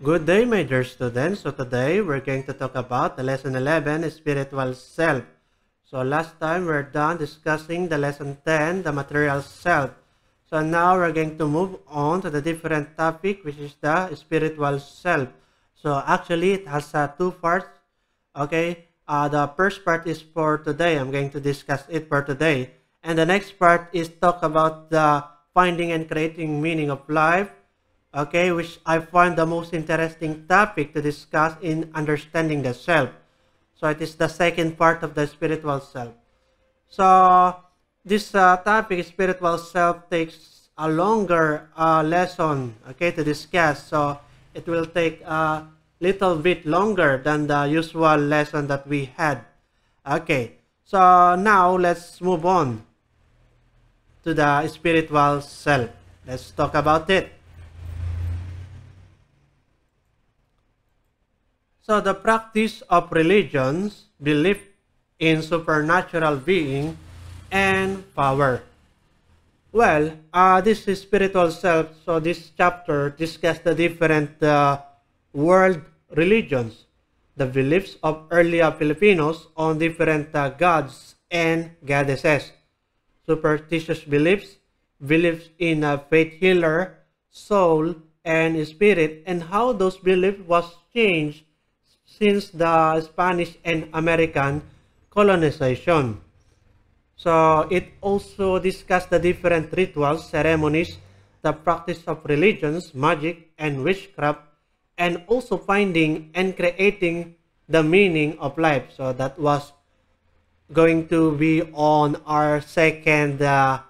Good day, my dear students. So today we're going to talk about the lesson 11, spiritual self. So last time we're done discussing the lesson 10, the material self. So now we're going to move on to the different topic, which is the spiritual self. So actually it has uh, two parts. Okay, uh, the first part is for today. I'm going to discuss it for today. And the next part is talk about the finding and creating meaning of life okay, which I find the most interesting topic to discuss in understanding the self. So it is the second part of the spiritual self. So this uh, topic, spiritual self, takes a longer uh, lesson, okay, to discuss. So it will take a little bit longer than the usual lesson that we had. Okay, so now let's move on to the spiritual self. Let's talk about it. So the practice of religions, belief in supernatural being, and power. Well, uh, this is spiritual self. So this chapter discussed the different uh, world religions, the beliefs of earlier Filipinos on different uh, gods and goddesses, superstitious beliefs, beliefs in a faith healer, soul, and spirit, and how those beliefs was changed since the Spanish and American colonization. So it also discussed the different rituals, ceremonies, the practice of religions, magic, and witchcraft, and also finding and creating the meaning of life. So that was going to be on our second uh,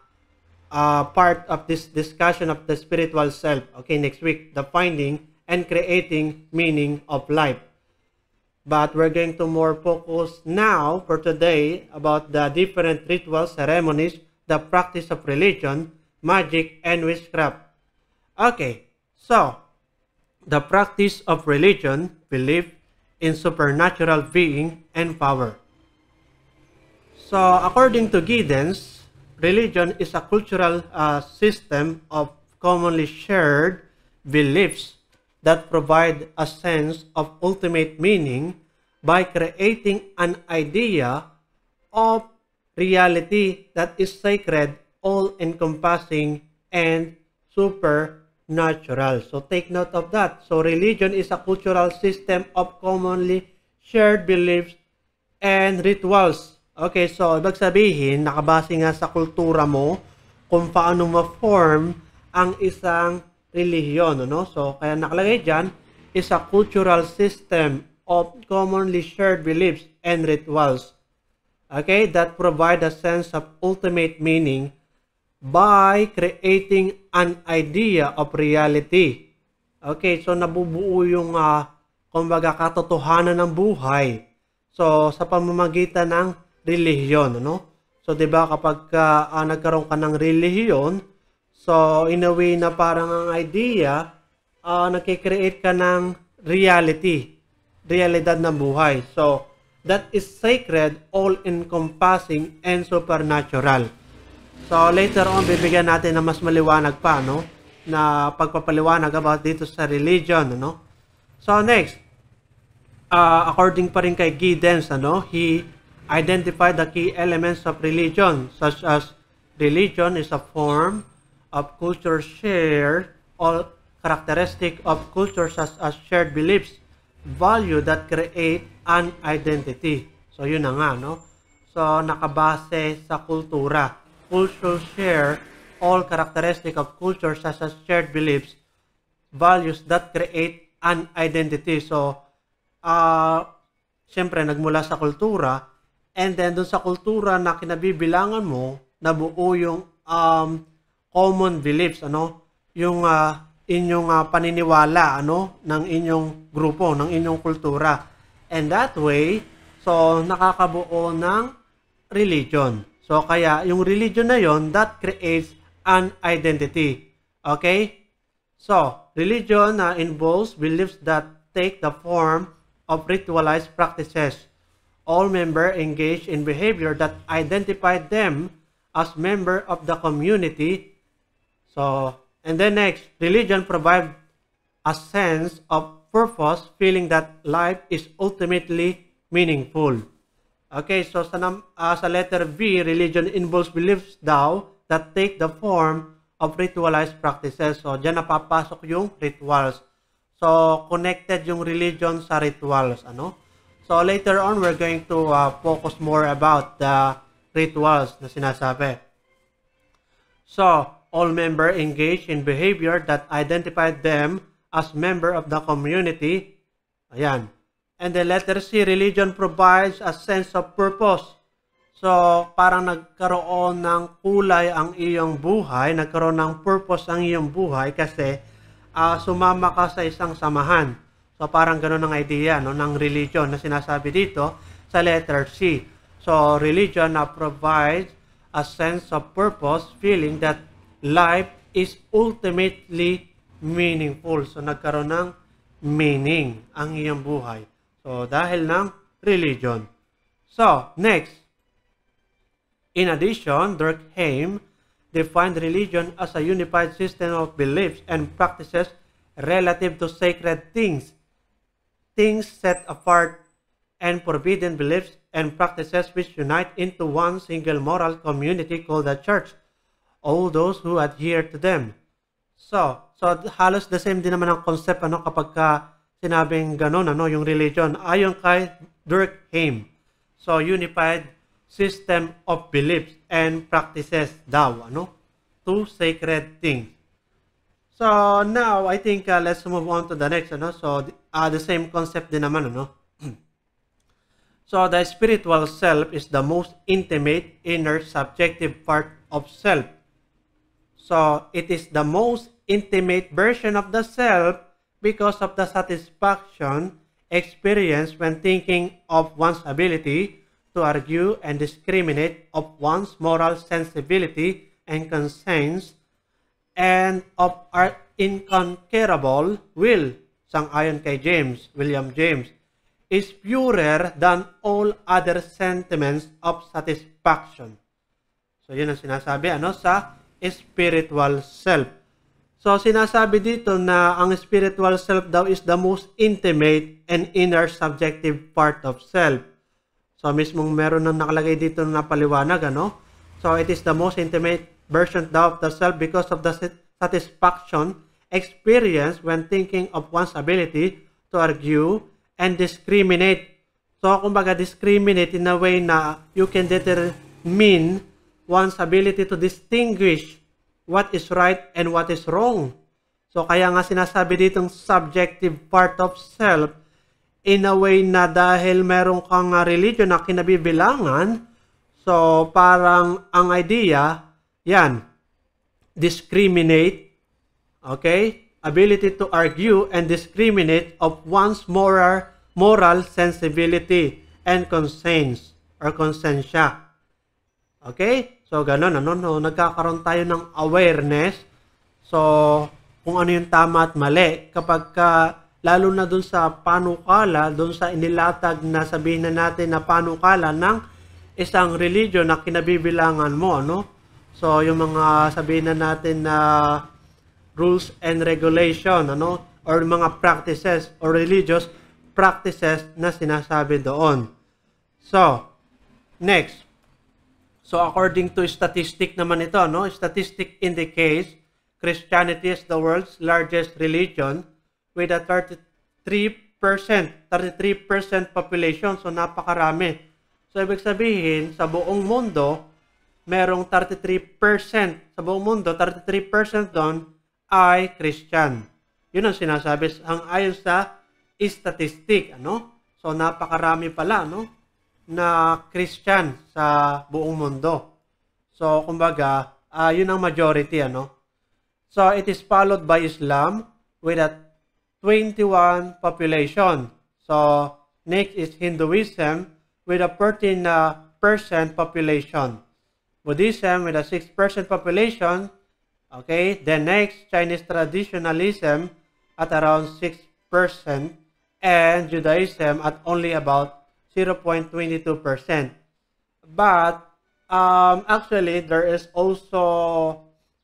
uh, part of this discussion of the spiritual self. Okay, next week, the finding and creating meaning of life but we're going to more focus now for today about the different rituals, ceremonies, the practice of religion, magic, and witchcraft. Okay, so the practice of religion, belief in supernatural being and power. So according to Giddens, religion is a cultural uh, system of commonly shared beliefs that provide a sense of ultimate meaning by creating an idea of reality that is sacred, all-encompassing, and supernatural. So take note of that. So religion is a cultural system of commonly shared beliefs and rituals. Okay, so ibig sabihin, nakabase nga sa kultura mo kung paano ma-form ang isang relihiyon. No? So kaya nakalagay dyan, is a cultural system of commonly shared beliefs and rituals, okay, that provide a sense of ultimate meaning by creating an idea of reality. Okay, so nabubuo yung uh, kumbaga katotohanan ng buhay. So sa pamamagitan ng relihiyon, no So 'di ba kapag uh, nagkaroon ka ng relihiyon, so in a way na parang ang idea, uh, ah, nagki ka ng reality realidad ng buhay. So, that is sacred, all-encompassing, and supernatural. So, later on, bibigyan natin ng mas maliwanag pa, no? Na pagpapaliwanag about dito sa religion, no? So, next, uh, according pa rin kay Giddens, ano? He identified the key elements of religion, such as religion is a form of culture shared or characteristic of culture such as shared beliefs, value that create an identity. So, yun na nga, no? So, nakabase sa kultura. Culture share all characteristic of culture such as shared beliefs, values that create an identity. So, uh, siyempre, nagmula sa kultura, and then dun sa kultura na kinabibilangan mo, nabuo yung um, common beliefs, ano? Yung uh, inyong uh, paniniwala ano ng inyong grupo, ng inyong kultura. And that way, so nakakabuo ng religion. So kaya yung religion na yon that creates an identity. Okay? So, religion uh, involves beliefs that take the form of ritualized practices. All member engage in behavior that identify them as member of the community. So, And then next, religion provides a sense of purpose, feeling that life is ultimately meaningful. Okay, so sa, uh, sa letter V, religion involves beliefs daw that take the form of ritualized practices. So, dyan napapasok yung rituals. So, connected yung religion sa rituals. Ano? So, later on, we're going to uh, focus more about the rituals na sinasabi. So, all member engage in behavior that identified them as member of the community. Ayan. And the letter C, religion provides a sense of purpose. So, parang nagkaroon ng kulay ang iyong buhay, nagkaroon ng purpose ang iyong buhay kasi uh, sumama ka sa isang samahan. So, parang ganun ang idea no, ng religion na sinasabi dito sa letter C. So, religion na provides a sense of purpose, feeling that life is ultimately meaningful. So, nagkaroon ng meaning ang iyong buhay. So, dahil ng religion. So, next. In addition, Durkheim defined religion as a unified system of beliefs and practices relative to sacred things, things set apart and forbidden beliefs and practices which unite into one single moral community called the church all those who adhere to them. So, so halos the same din naman ang concept ano kapag ka sinabing ganun ano yung religion ayon kay Durkheim. So, unified system of beliefs and practices daw ano two sacred things. So now I think uh, let's move on to the next ano so uh, the same concept din naman ano. So the spiritual self is the most intimate, inner, subjective part of self. So, it is the most intimate version of the self because of the satisfaction experienced when thinking of one's ability to argue and discriminate of one's moral sensibility and conscience and of our inconquerable will, sang sangayon kay James, William James, is purer than all other sentiments of satisfaction. So, yun ang sinasabi ano, sa spiritual self. So sinasabi dito na ang spiritual self daw is the most intimate and inner subjective part of self. So mismong meron nang nakalagay dito na paliwanag ano? So it is the most intimate version daw of the self because of the satisfaction experience when thinking of one's ability to argue and discriminate. So kumbaga discriminate in a way na you can determine one's ability to distinguish what is right and what is wrong. So kaya nga sinasabi ditong subjective part of self in a way na dahil meron kang religion na kinabibilangan, so parang ang idea, yan, discriminate, okay? Ability to argue and discriminate of one's moral, moral sensibility and conscience or consensya. Okay? So, ganun, ano, no? Nagkakaroon tayo ng awareness. So, kung ano yung tama at mali. Kapag ka, lalo na dun sa panukala, dun sa inilatag na sabihin na natin na panukala ng isang religion na kinabibilangan mo, ano? So, yung mga sabihin na natin na rules and regulation, ano? Or mga practices or religious practices na sinasabi doon. So, next So according to statistic naman ito, no? statistic indicates Christianity is the world's largest religion with a 33%, 33% population. So napakarami. So ibig sabihin, sa buong mundo, merong 33%, sa buong mundo, 33% doon ay Christian. Yun ang sinasabi ang ayon sa statistic, ano? So napakarami pala, no? na Christian sa buong mundo. So, kumbaga, uh, yun ang majority, ano? So, it is followed by Islam with a 21 population. So, next is Hinduism with a 13% uh, ah, population. Buddhism with a 6% percent population. Okay, then next, Chinese traditionalism at around 6% percent and Judaism at only about 0.22%. But, um, actually, there is also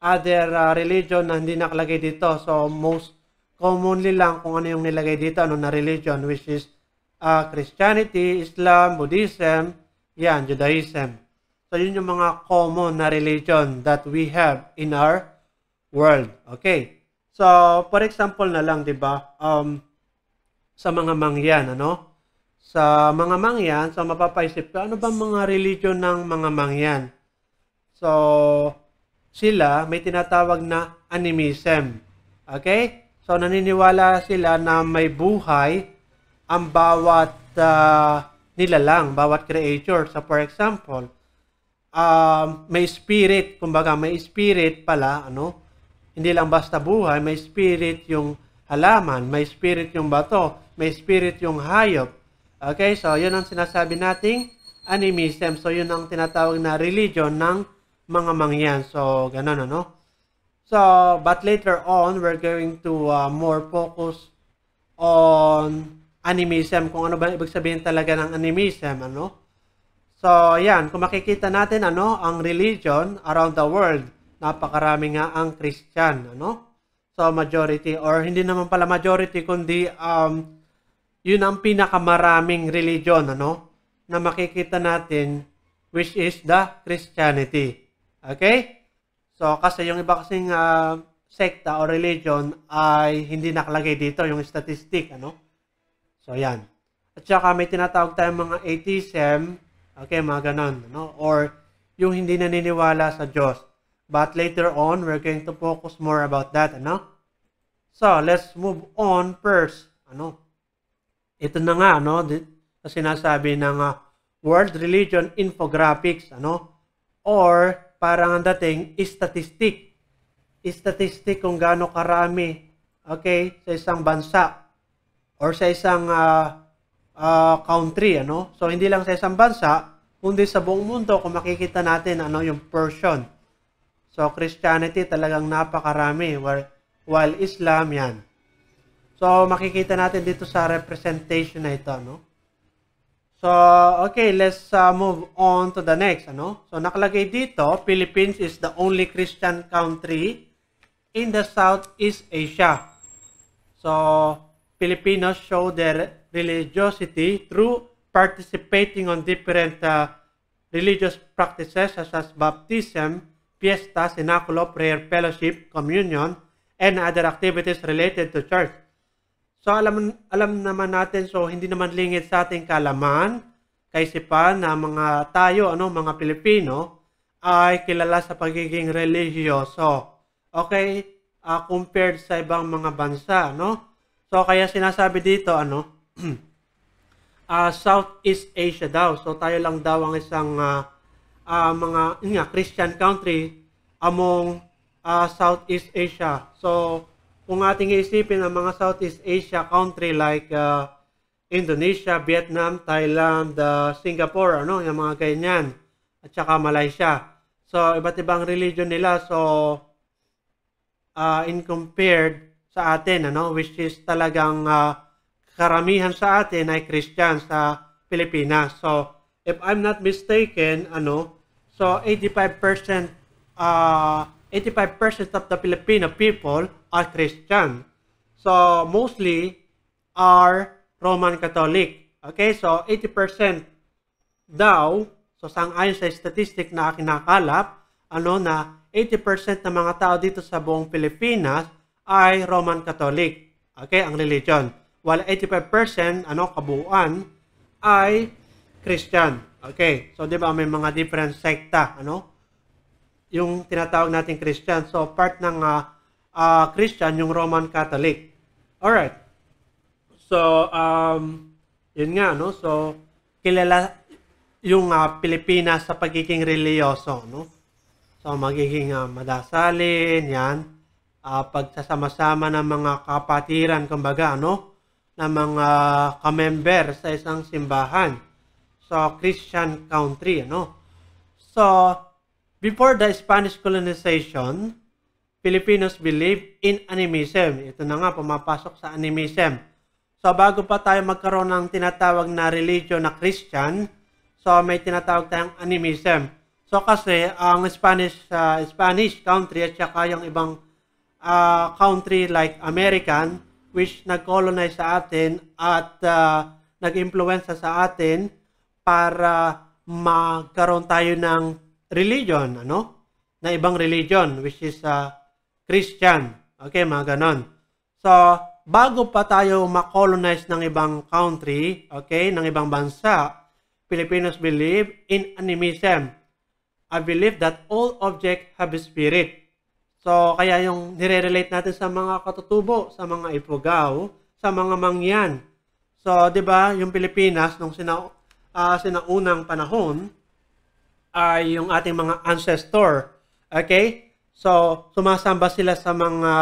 other uh, religion na hindi nakalagay dito. So, most commonly lang kung ano yung nilagay dito, ano na religion, which is uh, Christianity, Islam, Buddhism, yan, Judaism. So, yun yung mga common na religion that we have in our world. Okay. So, for example na lang, di ba, um, sa mga mangyan, ano? sa mga mangyan, so mapapaisip ko, ano ba mga religion ng mga mangyan? So, sila may tinatawag na animism. Okay? So, naniniwala sila na may buhay ang bawat uh, lang, bawat creature. So, for example, um, may spirit, kumbaga may spirit pala, ano? Hindi lang basta buhay, may spirit yung halaman, may spirit yung bato, may spirit yung hayop, Okay, so yun ang sinasabi nating animism. So yun ang tinatawag na religion ng mga mangyan. So ganun ano. So but later on we're going to uh, more focus on animism kung ano ba ibig sabihin talaga ng animism ano. So yan, kung makikita natin ano ang religion around the world, napakarami nga ang Christian ano. So majority or hindi naman pala majority kundi um yun ang pinakamaraming religion, ano? Na makikita natin, which is the Christianity. Okay? So, kasi yung iba kasing uh, sekta o religion ay hindi nakalagay dito, yung statistic, ano? So, yan. At saka may tinatawag tayong mga atheism, okay, mga ganon, no? Or yung hindi naniniwala sa Diyos. But later on, we're going to focus more about that, ano? So, let's move on first, ano? Ito na nga, ano, sa sinasabi ng uh, World Religion Infographics, ano, or parang ang dating statistic. Statistic kung gaano karami, okay, sa isang bansa or sa isang uh, uh, country, ano. So, hindi lang sa isang bansa, kundi sa buong mundo kung makikita natin, ano, yung person. So, Christianity talagang napakarami, while, while Islam yan So, makikita natin dito sa representation na ito, no? So, okay, let's uh, move on to the next, ano? So, nakalagay dito, Philippines is the only Christian country in the Southeast Asia. So, Filipinos show their religiosity through participating on different uh, religious practices such as baptism, fiesta, cenaculo, prayer fellowship, communion, and other activities related to church. So alam, alam naman natin, so hindi naman lingid sa ating kalaman, kaysa pa na mga tayo, ano, mga Pilipino, ay kilala sa pagiging religyoso. Okay? Uh, compared sa ibang mga bansa, no? So kaya sinasabi dito, ano, uh, Southeast Asia daw. So tayo lang daw ang isang uh, uh, mga nga, Christian country among uh, Southeast Asia. So kung ating isipin ang mga Southeast Asia country like uh, Indonesia, Vietnam, Thailand, uh, Singapore, ano, yung mga ganyan, at saka Malaysia. So, iba't ibang religion nila. So, uh, in compared sa atin, ano, which is talagang uh, karamihan sa atin ay Christian sa Pilipinas. So, if I'm not mistaken, ano, so 85% uh, 85% of the Filipino people are Christian. So, mostly are Roman Catholic. Okay, so 80% daw, so sangayon sa statistic na kinakalap, ano na 80% ng mga tao dito sa buong Pilipinas ay Roman Catholic. Okay, ang religion. While 85% ano kabuuan ay Christian. Okay. So 'di ba may mga different sekta, ano? yung tinatawag nating Christian. So, part ng uh, uh, Christian, yung Roman Catholic. Alright. So, um, yun nga, no? So, kilala yung uh, ah, Pilipinas sa pagiging religyoso, no? So, magiging uh, madasalin, yan. Uh, pagsasama-sama ng mga kapatiran, kumbaga, no? ng mga kamember sa isang simbahan. So, Christian country, no? So, Before the Spanish colonization, Filipinos believed in animism. Ito na nga, pumapasok sa animism. So, bago pa tayo magkaroon ng tinatawag na religion na Christian, so may tinatawag tayong animism. So, kasi ang Spanish, uh, Spanish country at saka yung ibang uh, country like American, which nag-colonize sa atin at uh, ah, nag-influence sa atin para magkaroon tayo ng religion, ano? Na ibang religion, which is uh, Christian. Okay, mga ganon. So, bago pa tayo makolonize ng ibang country, okay, ng ibang bansa, Filipinos believe in animism. I believe that all objects have spirit. So, kaya yung nire-relate natin sa mga katutubo, sa mga ipugaw, sa mga mangyan. So, 'di ba, yung Pilipinas nung sina, uh, sinaunang panahon, uh, yung ating mga ancestor. Okay? So, sumasamba sila sa mga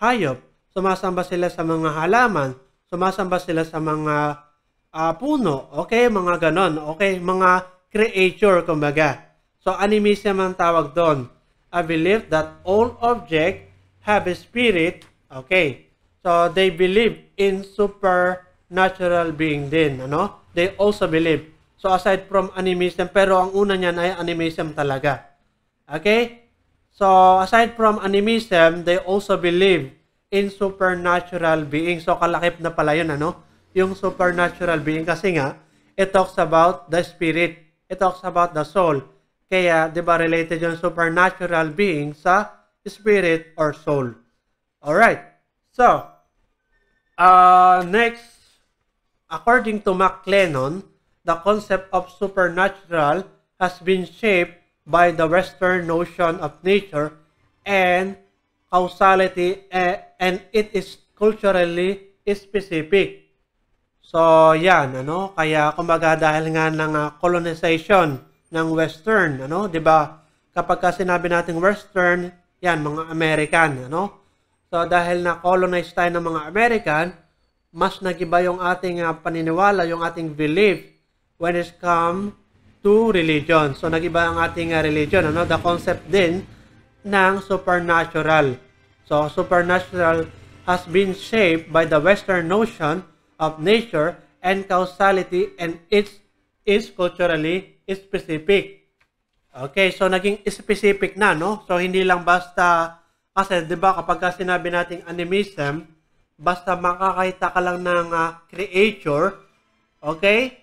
hayop, sumasamba sila sa mga halaman, sumasamba sila sa mga uh, puno. Okay? Mga ganon. Okay? Mga creature, kumbaga. So, animism ang tawag doon. A belief that all objects have a spirit. Okay? So, they believe in supernatural being din. Ano? They also believe So aside from animism, pero ang una niyan ay animism talaga. Okay? So aside from animism, they also believe in supernatural being. So kalakip na pala yun, ano? Yung supernatural being kasi nga, it talks about the spirit. It talks about the soul. Kaya, di ba related yung supernatural being sa spirit or soul. Alright. So, uh, next, according to MacLennan, the concept of supernatural has been shaped by the Western notion of nature and causality eh, and it is culturally specific. So, yan, ano? Kaya, kumbaga, dahil nga ng ah, colonization ng Western, ano? ba diba? Kapag ka sinabi natin Western, yan, mga American, ano? So, dahil na-colonize tayo ng mga American, mas nagiba yung ating ah, paniniwala, yung ating belief when it come to religion. So nagiba ang ating ah, religion, ano? The concept din ng supernatural. So supernatural has been shaped by the western notion of nature and causality and it's is culturally specific. Okay, so naging specific na, no? So hindi lang basta kasi 'di ba kapag sinabi nating animism, basta makakita ka lang ng uh, creature, okay?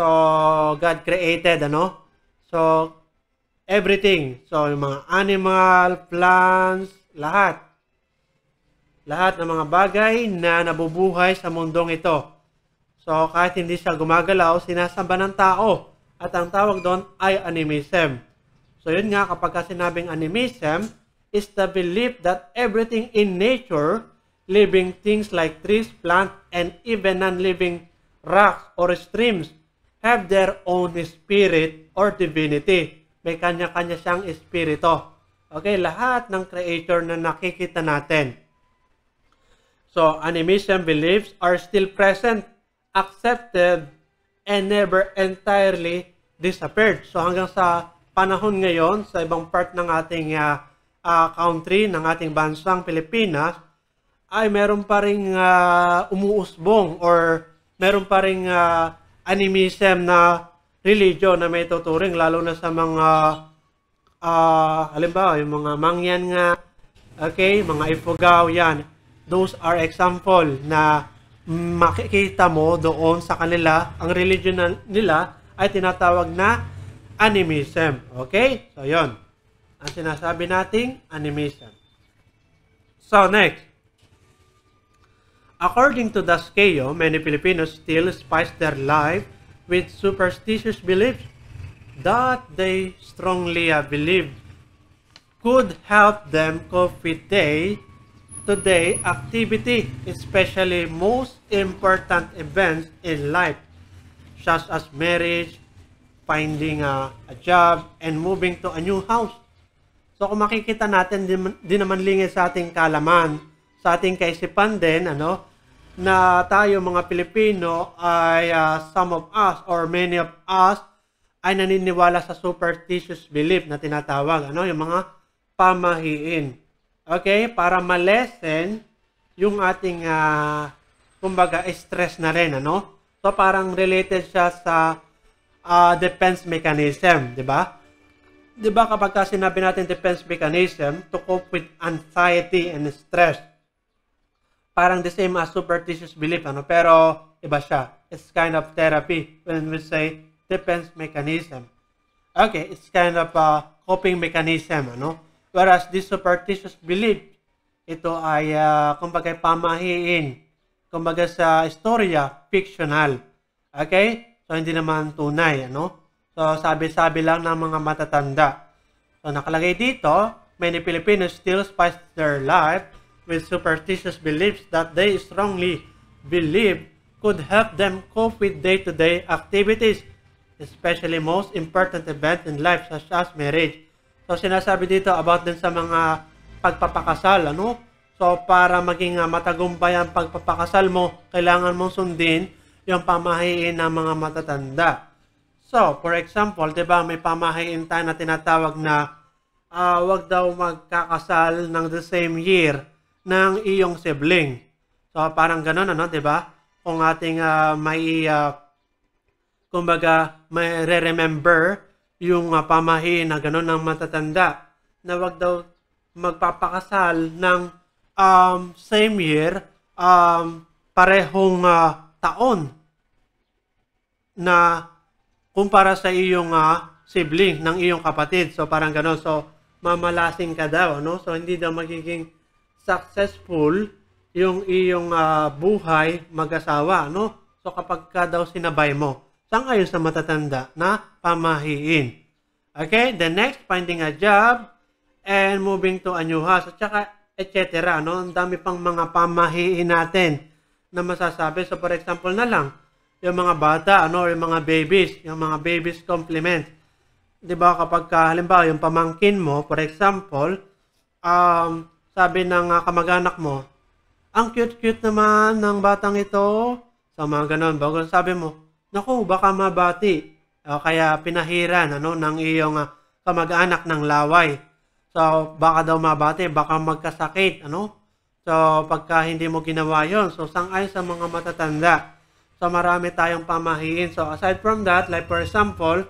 So, God created, ano? So, everything. So, yung mga animal, plants, lahat. Lahat ng mga bagay na nabubuhay sa mundong ito. So, kahit hindi siya gumagalaw, sinasamba ng tao. At ang tawag doon ay animism. So, yun nga, kapag sinabing animism, is the belief that everything in nature, living things like trees, plants, and even non-living rocks or streams have their own spirit or divinity. May kanya-kanya siyang espirito. Okay, lahat ng creator na nakikita natin. So, animism beliefs are still present, accepted, and never entirely disappeared. So, hanggang sa panahon ngayon, sa ibang part ng ating uh, uh, country, ng ating bansang Pilipinas, ay meron pa rin uh, ah, umuusbong or meron pa rin uh, animism na religion na may tuturing lalo na sa mga uh, halimbawa yung mga mangyan nga okay mga ipugaw yan those are example na makikita mo doon sa kanila ang religion na, nila ay tinatawag na animism okay so yon ang sinasabi nating animism so next According to Daskeo, many Filipinos still spice their life with superstitious beliefs that they strongly believe could help them cope with day-to-day activity, especially most important events in life, such as marriage, finding a, a job, and moving to a new house. So kung makikita natin, di, di naman lingay sa ating kalaman, sa ating kaisipan din, ano, na tayo mga Pilipino ay uh, some of us or many of us ay naniniwala sa superstitious belief na tinatawag, ano, yung mga pamahiin. Okay, para ma-lessen yung ating uh, kumbaga stress na rin, ano? So parang related siya sa uh, defense mechanism, 'di ba? 'Di ba kapag sinabi natin defense mechanism to cope with anxiety and stress, parang the same as superstitious belief, ano? pero iba siya. It's kind of therapy when we say defense mechanism. Okay, it's kind of a coping mechanism. Ano? Whereas this superstitious belief, ito ay uh, kumbaga pamahiin, kumbaga sa istorya, fictional. Okay? So, hindi naman tunay. Ano? So, sabi-sabi lang ng mga matatanda. So, nakalagay dito, many Filipinos still spice their life with superstitious beliefs that they strongly believe could help them cope with day-to-day activities, especially most important events in life such as marriage. So sinasabi dito about din sa mga pagpapakasal, ano? So para maging ah, matagumpay ang pagpapakasal mo, kailangan mong sundin yung pamahiin ng mga matatanda. So, for example, 'di ba, may pamahiin tayo na tinatawag na uh, wag daw magkakasal ng the same year ng iyong sibling. So parang ganun ano, 'di ba? Kung ating uh, may uh, kumbaga may remember yung uh, ah, pamahiin na ganun ng matatanda na wag daw magpapakasal ng um, same year um, parehong uh, taon na kumpara sa iyong uh, sibling ng iyong kapatid. So parang ganun. So mamalasing ka daw, no? So hindi daw magiging successful yung iyong uh, buhay mag-asawa, no? So kapag ka daw sinabay mo, sang ayon sa matatanda na pamahiin. Okay, the next, finding a job and moving to a new house at saka etc. No? Ang dami pang mga pamahiin natin na masasabi. So for example na lang, yung mga bata, ano, yung mga babies, yung mga babies compliment. 'Di ba kapag halimbawa yung pamangkin mo, for example, um, sabi ng uh, kamag-anak mo, ang cute-cute naman ng batang ito. So, mga ganun. Bago sabi mo, naku, baka mabati. O, kaya pinahiran ano, ng iyong uh, kamag-anak ng laway. So, baka daw mabati, baka magkasakit. Ano? So, pagka hindi mo ginawa yon so sangay sa mga matatanda. So, marami tayong pamahiin. So, aside from that, like for example,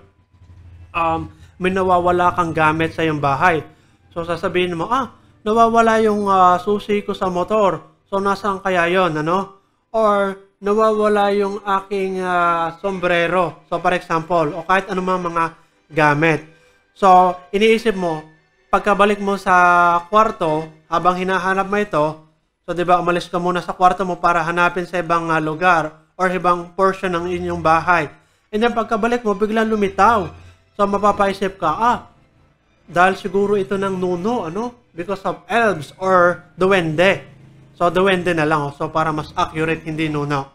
um, may nawawala kang gamit sa iyong bahay. So, sasabihin mo, ah, nawawala yung uh, susi ko sa motor. So, nasaan kaya yon ano? Or, nawawala yung aking uh, sombrero. So, for example, o kahit anumang mga gamit. So, iniisip mo, pagkabalik mo sa kwarto, habang hinahanap mo ito, so, di ba, umalis ka muna sa kwarto mo para hanapin sa ibang uh, lugar or ibang portion ng inyong bahay. And then, pagkabalik mo, biglang lumitaw. So, mapapaisip ka, ah, dahil siguro ito ng nuno, ano? Because of elves or duwende. So, duwende na lang. Oh. So, para mas accurate, hindi nuno.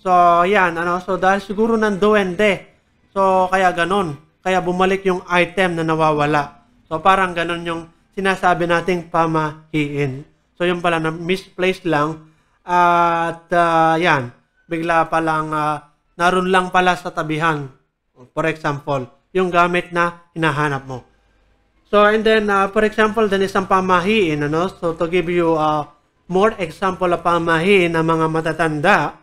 So, yan. Ano? So, dahil siguro ng duwende. So, kaya ganon. Kaya bumalik yung item na nawawala. So, parang ganon yung sinasabi nating pamahiin. So, yung pala na misplaced lang. At, uh, yan. Bigla palang, uh, naroon lang pala sa tabihan. For example, yung gamit na hinahanap mo. So, and then, uh, for example, then isang pamahiin, ano? So, to give you uh, more example of pamahiin ng mga matatanda,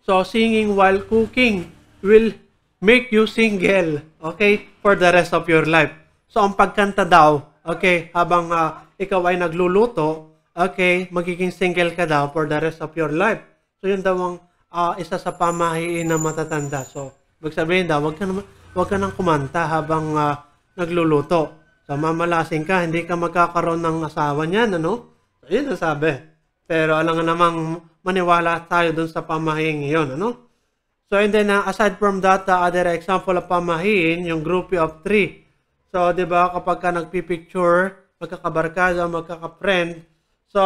so, singing while cooking will make you single, okay, for the rest of your life. So, ang pagkanta daw, okay, habang uh, ikaw ay nagluluto, okay, magiging single ka daw for the rest of your life. So, yun daw ang uh, isa sa pamahiin ng matatanda. So, magsabihin daw, wag ka, na, wag ka nang kumanta habang uh, nagluluto. So, mamalasin ka, hindi ka magkakaroon ng asawa niyan, ano? So, yun ang sabi. Pero alam nga namang maniwala tayo dun sa pamahing yun, ano? So, and then, uh, aside from that, uh, other example of pamahiin, yung group of three. So, di ba, kapag ka nagpipicture, magkakabarkada, magkaka-friend, so,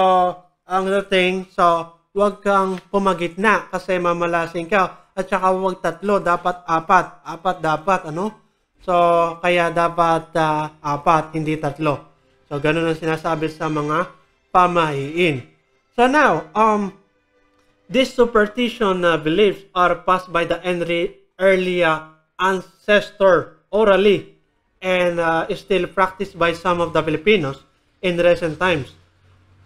another thing, so, huwag kang pumagitna kasi mamalasin ka. At saka huwag tatlo, dapat apat. Apat dapat, ano? So, kaya dapat uh, apat, hindi tatlo. So, ganun ang sinasabi sa mga pamahiin. So now, um, these superstition uh, beliefs are passed by the early uh, ancestor orally and uh, is still practiced by some of the Filipinos in recent times.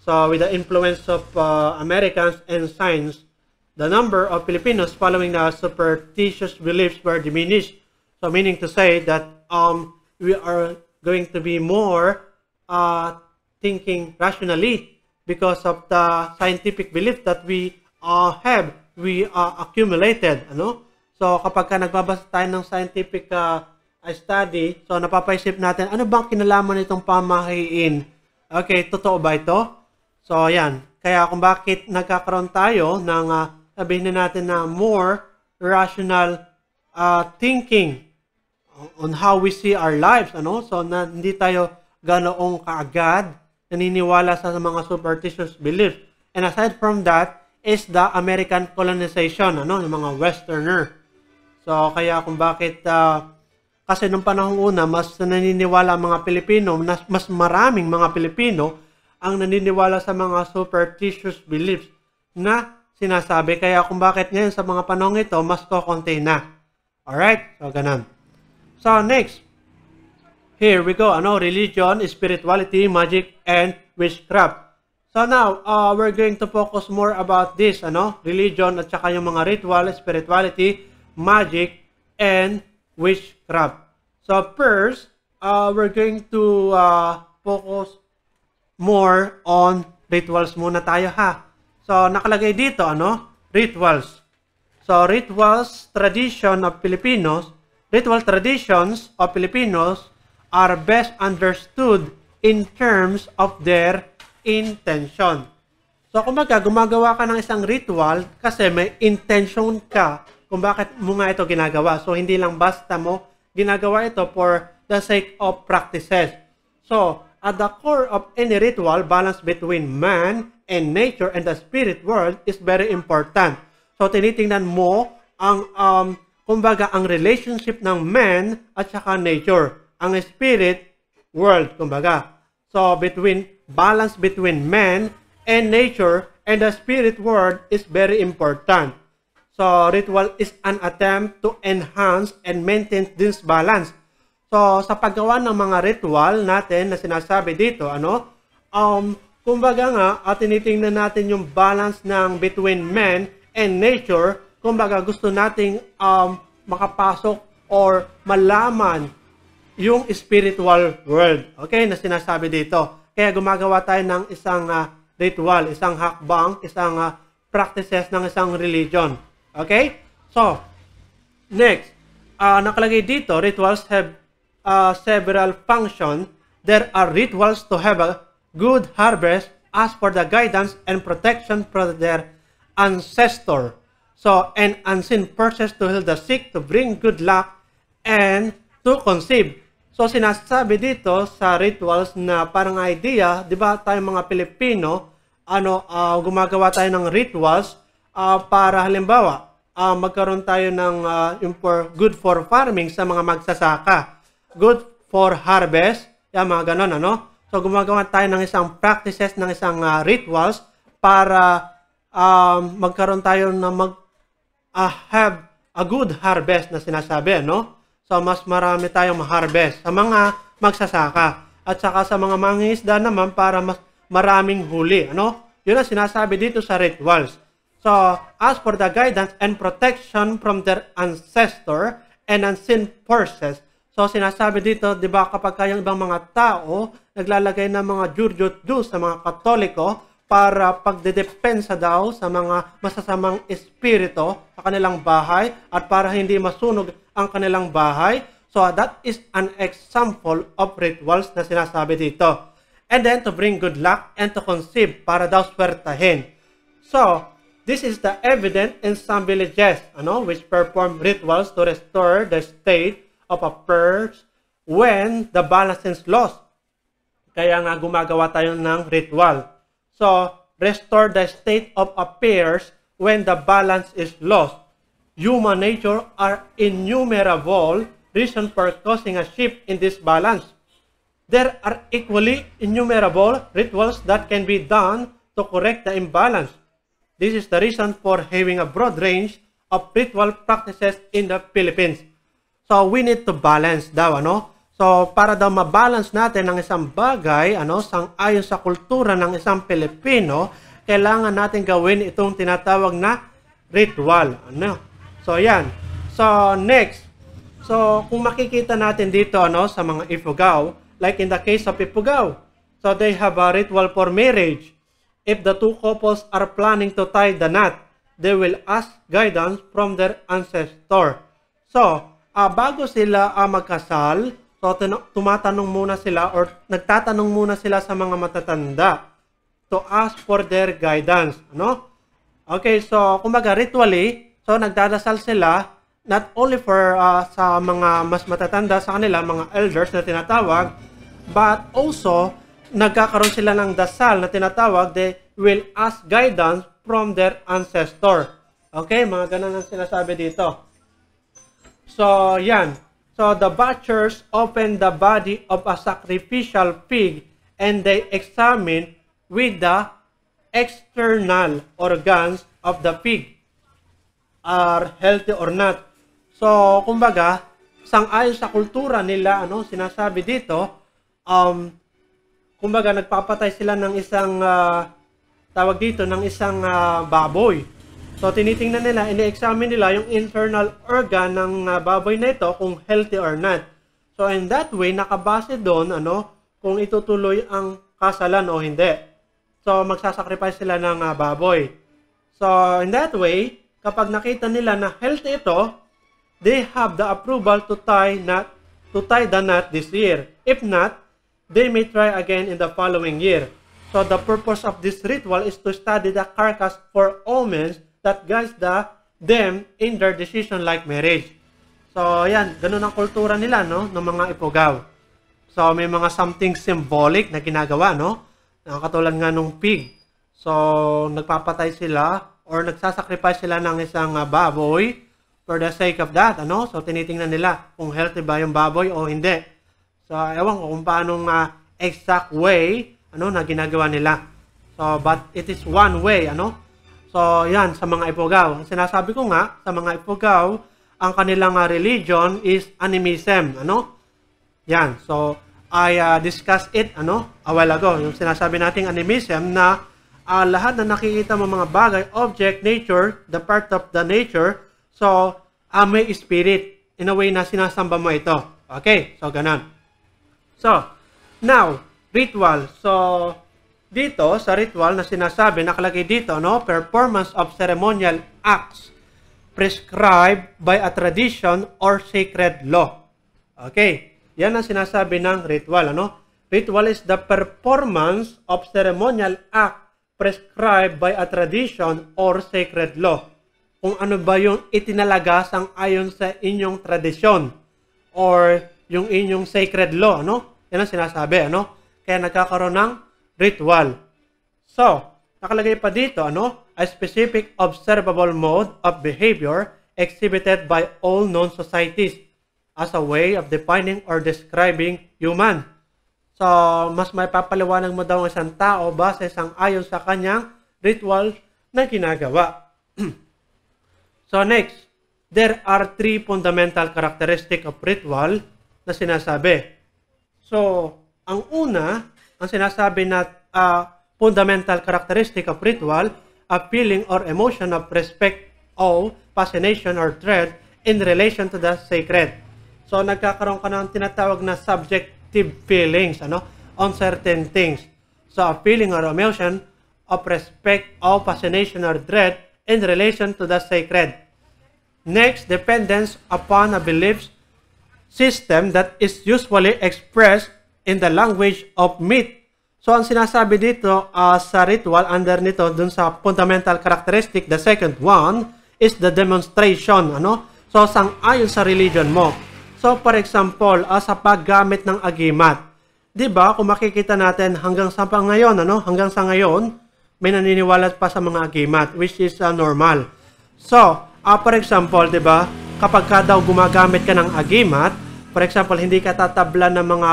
So with the influence of uh, Americans and science, the number of Filipinos following the superstitious beliefs were diminished So meaning to say that um, we are going to be more uh, thinking rationally because of the scientific belief that we uh, have, we uh, accumulated. Ano? So kapag ka nagbabasa tayo ng scientific uh, study, so napapaisip natin, ano bang kinalaman nitong pamahiin? Okay, totoo ba ito? So yan, kaya kung bakit nagkakaroon tayo ng, uh, sabihin na natin na more rational uh, thinking on how we see our lives, ano? So, na, hindi tayo ganoong kaagad naniniwala sa mga superstitious beliefs. And aside from that, is the American colonization, ano, ng mga Westerner. So, kaya kung bakit, uh, kasi nung panahong una, mas naniniwala ang mga Pilipino, mas, mas maraming mga Pilipino ang naniniwala sa mga superstitious beliefs na sinasabi. Kaya kung bakit ngayon sa mga panahong ito, mas kokonti na. all right So, ganun. So next, here we go. Ano, religion, spirituality, magic, and witchcraft. So now, uh, we're going to focus more about this, ano, religion at saka yung mga ritual, spirituality, magic, and witchcraft. So first, uh, we're going to uh, focus more on rituals muna tayo ha. So nakalagay dito ano, rituals. So rituals, tradition of Filipinos Ritual traditions of Filipinos are best understood in terms of their intention. So, kumbaga, gumagawa ka ng isang ritual kasi may intention ka kung bakit mo nga ito ginagawa. So, hindi lang basta mo ginagawa ito for the sake of practices. So, at the core of any ritual, balance between man and nature and the spirit world is very important. So, tinitingnan mo ang um, Kumbaga, ang relationship ng man at saka nature. Ang spirit, world, kumbaga. So, between, balance between man and nature and the spirit world is very important. So, ritual is an attempt to enhance and maintain this balance. So, sa paggawa ng mga ritual natin na sinasabi dito, ano, um, kumbaga nga, at tinitingnan natin yung balance ng between man and nature kumbaga gusto nating um, makapasok or malaman yung spiritual world. Okay, na sinasabi dito. Kaya gumagawa tayo ng isang uh, ritual, isang hakbang, isang uh, practices ng isang religion. Okay? So, next, uh, nakalagay dito, rituals have uh, several functions. There are rituals to have a good harvest, as for the guidance and protection from their ancestor. So, an unseen process to heal the sick, to bring good luck, and to conceive. So, sinasabi dito sa rituals na parang idea, di ba tayo mga Pilipino, ano, uh, gumagawa tayo ng rituals uh, para halimbawa, uh, magkaroon tayo ng uh, yung for, good for farming sa mga magsasaka. Good for harvest, yan mga ganun, ano? So, gumagawa tayo ng isang practices, ng isang uh, rituals para um, magkaroon tayo ng mag uh, have a good harvest na sinasabi, no? So, mas marami tayong ma-harvest sa mga magsasaka at saka sa mga mangingisda naman para mas maraming huli, ano? Yun ang sinasabi dito sa rituals. So, as for the guidance and protection from their ancestor and unseen forces, So sinasabi dito, 'di ba, kapag kayang ibang mga tao naglalagay ng mga jurjot do sa mga Katoliko para pagdedepensa daw sa mga masasamang espirito sa kanilang bahay at para hindi masunog ang kanilang bahay. So that is an example of rituals na sinasabi dito. And then to bring good luck and to conceive para daw swertahin. So, this is the evident in some villages ano, which perform rituals to restore the state of a purge when the balance is lost. Kaya nga gumagawa tayo ng ritual. So, restore the state of affairs when the balance is lost. Human nature are innumerable reasons for causing a shift in this balance. There are equally innumerable rituals that can be done to correct the imbalance. This is the reason for having a broad range of ritual practices in the Philippines. So we need to balance daw, ano? So, para daw mabalance natin ang isang bagay, ano, sang ayon sa kultura ng isang Pilipino, kailangan natin gawin itong tinatawag na ritual. Ano? So, yan. So, next. So, kung makikita natin dito ano, sa mga Ifugao, like in the case of Ifugao, so they have a ritual for marriage. If the two couples are planning to tie the knot, they will ask guidance from their ancestor. So, uh, bago sila uh, magkasal, So, tumatanong muna sila or nagtatanong muna sila sa mga matatanda to ask for their guidance. Ano? Okay, so, kumbaga, ritually, so, nagdadasal sila not only for uh, sa mga mas matatanda sa kanila, mga elders na tinatawag, but also, nagkakaroon sila ng dasal na tinatawag, they will ask guidance from their ancestor. Okay, mga ganun ang sinasabi dito. So, yan. So the butchers opened the body of a sacrificial pig and they examined with the external organs of the pig are healthy or not. So, kumbaga, sangayon sa kultura nila, ano, sinasabi dito, um, kumbaga, nagpapatay sila ng isang, uh, tawag dito, ng isang uh, baboy. So, tinitingnan nila, ini-examine nila yung internal organ ng ah, baboy na ito kung healthy or not. So, in that way, nakabase doon ano, kung itutuloy ang kasalan o hindi. So, magsasacrifice sila ng ah, baboy. So, in that way, kapag nakita nila na healthy ito, they have the approval to tie, not, to tie the knot this year. If not, they may try again in the following year. So, the purpose of this ritual is to study the carcass for omens that guides the them in their decision like marriage. So, yan, ganun ang kultura nila, no, ng mga ipugaw. So, may mga something symbolic na ginagawa, no? Nakakatulad nga nung pig. So, nagpapatay sila or nagsasacrifice sila ng isang ah, baboy for the sake of that, ano? So, tinitingnan nila kung healthy ba yung baboy o hindi. So, ewan ko kung paano uh, exact way, ano, na ginagawa nila. So, but it is one way, ano? So, yan, sa mga Ifugao. Ang sinasabi ko nga, sa mga Ifugao, ang kanilang ah, religion is animism, ano? Yan, so, I uh, ah, discussed it, ano, a while ago. Yung sinasabi nating animism na uh, lahat na nakikita mo mga bagay, object, nature, the part of the nature, so, uh, may spirit in a way na sinasamba mo ito. Okay, so ganun. So, now, ritual. So, dito sa ritual na sinasabi, nakalagay dito, no? Performance of ceremonial acts prescribed by a tradition or sacred law. Okay, yan ang sinasabi ng ritual, ano? Ritual is the performance of ceremonial act prescribed by a tradition or sacred law. Kung ano ba yung itinalaga sang ayon sa inyong tradisyon or yung inyong sacred law, ano? Yan ang sinasabi, ano? Kaya nagkakaroon ng ritual. So, nakalagay pa dito, ano? A specific observable mode of behavior exhibited by all known societies as a way of defining or describing human. So, mas may papaliwanag mo daw ang isang tao base sa ayon sa kanyang ritual na ginagawa. so, next. There are three fundamental characteristics of ritual na sinasabi. So, ang una ang sinasabi na uh, fundamental characteristic of ritual, a feeling or emotion of respect, awe, fascination, or dread in relation to the sacred. So, nagkakaroon ka ng tinatawag na subjective feelings, ano, on certain things. So, a feeling or emotion of respect, awe, fascination, or dread in relation to the sacred. Next, dependence upon a belief system that is usually expressed in the language of myth. So ang sinasabi dito uh, sa ritual under nito dun sa fundamental characteristic, the second one is the demonstration, ano? So sang-ayon sa religion mo. So for example, uh, sa paggamit ng agimat. 'Di ba? Kung makikita natin hanggang sa ngayon, ano? Hanggang sa ngayon, may naniniwala pa sa mga agimat which is uh, normal. So, uh, for example, 'di ba? Kapag ka daw gumagamit ka ng agimat, for example, hindi ka tatablan ng mga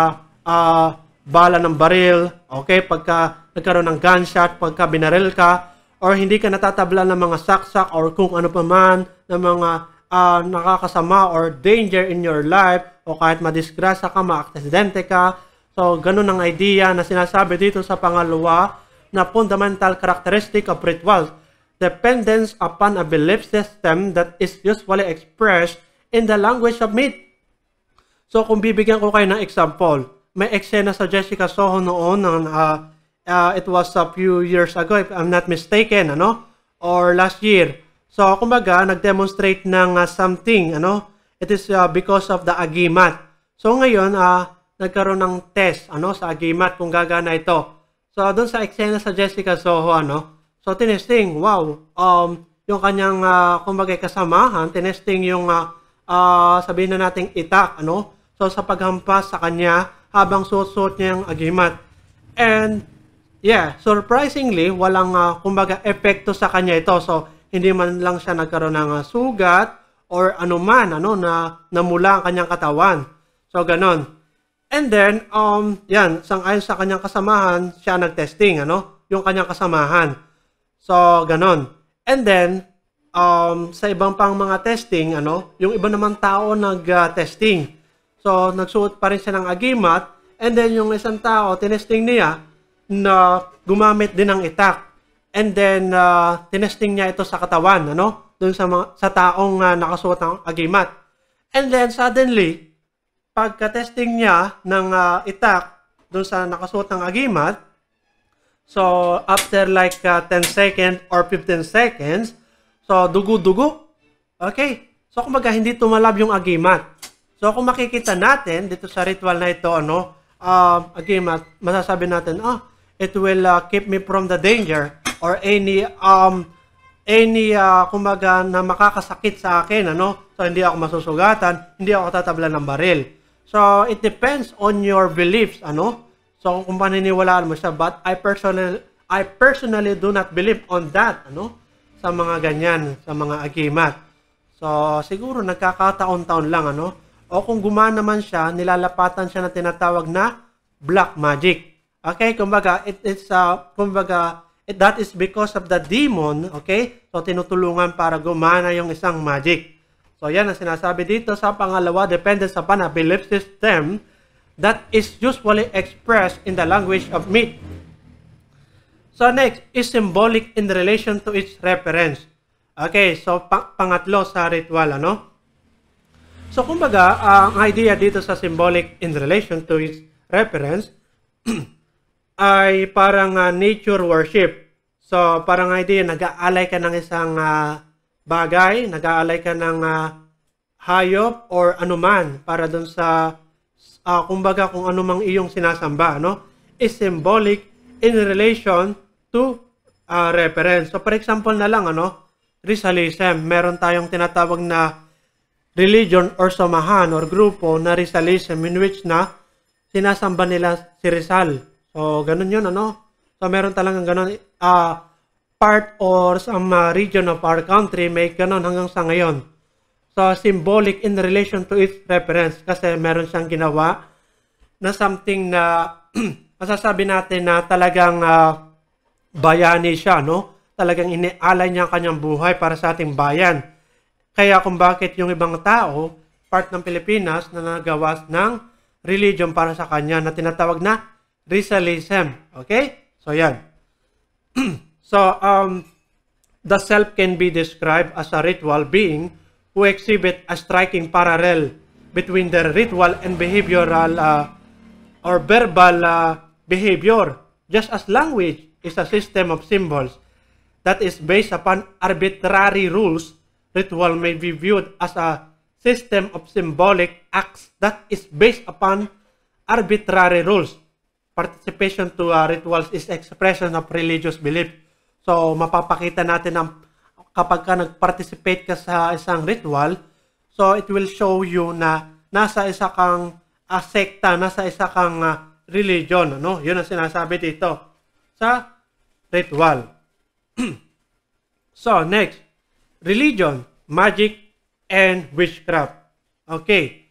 uh, bala ng baril, okay, pagka nagkaroon ng gunshot, pagka binaril ka, or hindi ka natatabla ng mga saksak or kung ano pa man ng mga uh, nakakasama or danger in your life o kahit madisgrasya ka, maaksidente ka. So, ganun ang idea na sinasabi dito sa pangalawa na fundamental characteristic of rituals. Dependence upon a belief system that is usually expressed in the language of myth. So, kung bibigyan ko kayo ng example, may eksena sa Jessica Soho noon ng uh, ah, uh, ah, it was a few years ago if I'm not mistaken ano or last year. So kumbaga nag-demonstrate ng uh, something ano it is uh, because of the agimat. So ngayon uh, nagkaroon ng test ano sa agimat kung gagana ito. So doon sa eksena sa Jessica Soho ano so tinesting wow um yung kanyang uh, kumbaga kasamahan tinesting yung uh, uh, sabihin na nating itak ano so sa paghampas sa kanya habang suot niya yung agimat. And yeah, surprisingly, walang uh, kumbaga epekto sa kanya ito. So hindi man lang siya nagkaroon ng uh, sugat or anuman ano na namula ang kanyang katawan. So ganon. And then um yan, sang sangayon sa kanyang kasamahan, siya nagtesting ano, yung kanyang kasamahan. So ganon. And then um sa ibang pang mga testing ano, yung iba namang tao nag-testing. Uh, ah, testing. So, nagsuot pa rin siya ng agimat. And then, yung isang tao, tinesting niya na gumamit din ng itak. And then, uh, tinesting niya ito sa katawan, ano? Doon sa, mga, sa taong uh, nakasuot ng agimat. And then, suddenly, pagka-testing niya ng uh, itak doon sa nakasuot ng agimat, so, after like uh, 10 seconds or 15 seconds, so, dugo-dugo. Okay. So, kumbaga, hindi tumalab yung agimat. So kung makikita natin dito sa ritual na ito, ano, uh, again, masasabi natin, ah, it will uh, keep me from the danger or any um any uh, kumaga na makakasakit sa akin ano so hindi ako masusugatan hindi ako tatablan ng baril so it depends on your beliefs ano so kung paniniwalaan mo siya but I personally I personally do not believe on that ano sa mga ganyan sa mga agimat so siguro nagkakataon-taon lang ano o kung gumana man siya, nilalapatan siya na tinatawag na black magic. Okay, kumbaga, it is, uh, kumbaga, it, that is because of the demon, okay? So, tinutulungan para gumana yung isang magic. So, yan ang sinasabi dito sa pangalawa, dependent sa a belief system that is usually expressed in the language of myth. So, next, is symbolic in relation to its reference. Okay, so, pang pangatlo sa ritual, ano? So kumbaga, uh, ang idea dito sa symbolic in relation to its reference ay parang uh, nature worship. So parang idea, nag-aalay ka ng isang uh, bagay, nag-aalay ka ng uh, hayop or anuman para doon sa uh, kumbaga kung anumang iyong sinasamba, no? Is symbolic in relation to uh, reference. So for example na lang ano, Rizalism, meron tayong tinatawag na religion or samahan or grupo na Rizalism in which na sinasamba nila si Rizal. So, ganun yun, ano? So, meron talagang ganun. Uh, part or some uh, region of our country may ganun hanggang sa ngayon. So, symbolic in relation to its reference kasi meron siyang ginawa na something na masasabi natin na talagang uh, bayani siya, no? Talagang inialay niya ang kanyang buhay para sa ating bayan. Kaya kung bakit yung ibang tao, part ng Pilipinas na nagawas ng religion para sa kanya na tinatawag na Rizalism. Okay? So, yan. so, um, the self can be described as a ritual being who exhibit a striking parallel between their ritual and behavioral uh, or verbal uh, behavior, just as language is a system of symbols that is based upon arbitrary rules Ritual may be viewed as a system of symbolic acts that is based upon arbitrary rules. Participation to uh, rituals is expression of religious belief. So, mapapakita natin ang kapag ka nag-participate ka sa isang ritual, so it will show you na nasa isa kang uh, sekta, nasa isa kang uh, religion. Ano? Yun ang sinasabi dito sa ritual. so, next, religion. magic, and witchcraft. Okay,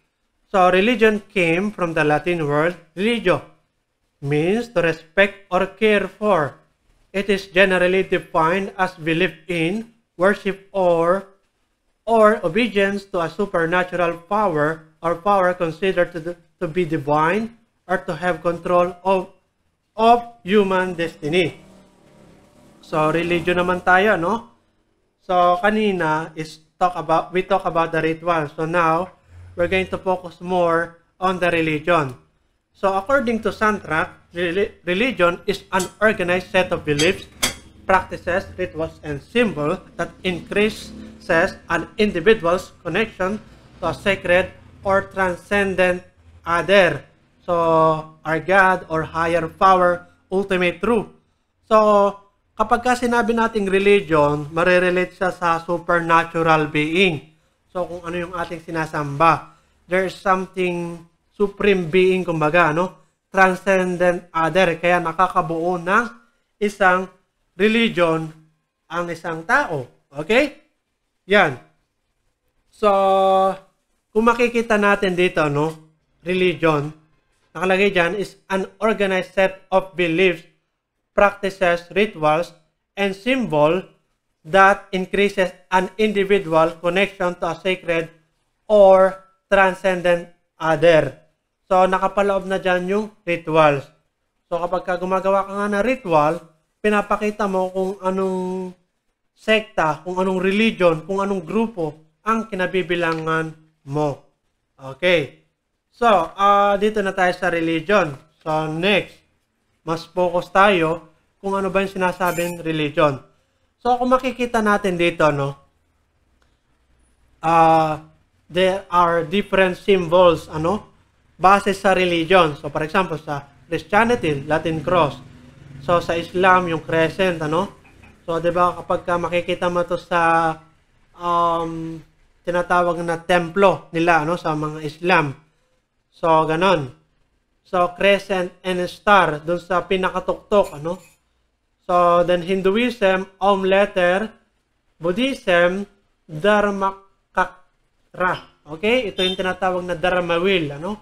so religion came from the Latin word religio, means to respect or care for. It is generally defined as belief in, worship or, or obedience to a supernatural power or power considered to, to be divine or to have control of, of human destiny. So, religion naman tayo, no? So, kanina is talk about we talk about the ritual. So now we're going to focus more on the religion. So according to Santra, religion is an organized set of beliefs, practices, rituals, and symbols that increases an individual's connection to a sacred or transcendent other. So our God or higher power, ultimate truth. So kapag ka sinabi nating religion, marerelate siya sa supernatural being. So, kung ano yung ating sinasamba. There's something supreme being, kumbaga, no? Transcendent other. Kaya nakakabuo ng isang religion ang isang tao. Okay? Yan. So, kung makikita natin dito, no? Religion, nakalagay dyan is an organized set of beliefs practices, rituals, and symbol that increases an individual connection to a sacred or transcendent other. So, nakapaloob na dyan yung rituals. So, kapag ka gumagawa ka nga ng ritual, pinapakita mo kung anong sekta, kung anong religion, kung anong grupo ang kinabibilangan mo. Okay. So, uh, dito na tayo sa religion. So, next mas focus tayo kung ano ba yung sinasabing religion. So, kung makikita natin dito, no, uh, there are different symbols, ano, base sa religion. So, for example, sa Christianity, Latin cross. So, sa Islam, yung crescent, ano. So, di ba, kapag ka makikita mo to sa um, tinatawag na templo nila, ano, sa mga Islam. So, ganon. So, crescent and star, dun sa pinakatuktok, ano? So, then Hinduism, Om letter, Buddhism, Dharmakakra. Okay? Ito yung tinatawag na Dharma wheel, ano?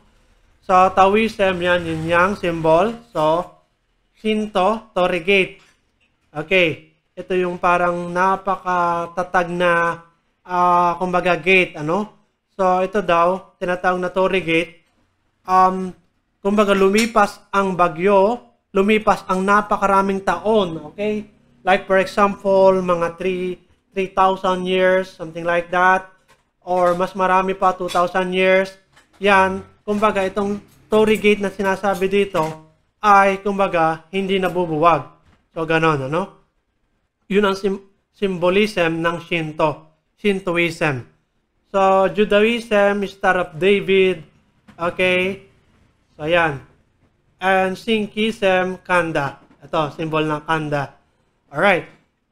So, Taoism, yan, yin yang symbol. So, Shinto, Gate. Okay. Ito yung parang napakatatag na, uh, kumbaga, gate, ano? So, ito daw, tinatawag na Gate. Um, Kumbaga lumipas ang bagyo, lumipas ang napakaraming taon, okay? Like for example, mga 3 3,000 years, something like that or mas marami pa 2,000 years. Yan, kumbaga itong Tory Gate na sinasabi dito ay kumbaga hindi nabubuwag. So ganon, ano? Yun ang sim symbolism ng Shinto, Shintoism. So, Judaism, Star of David, okay, So, ayan. And Sinki Sem Kanda. Ito, symbol ng Kanda. Alright.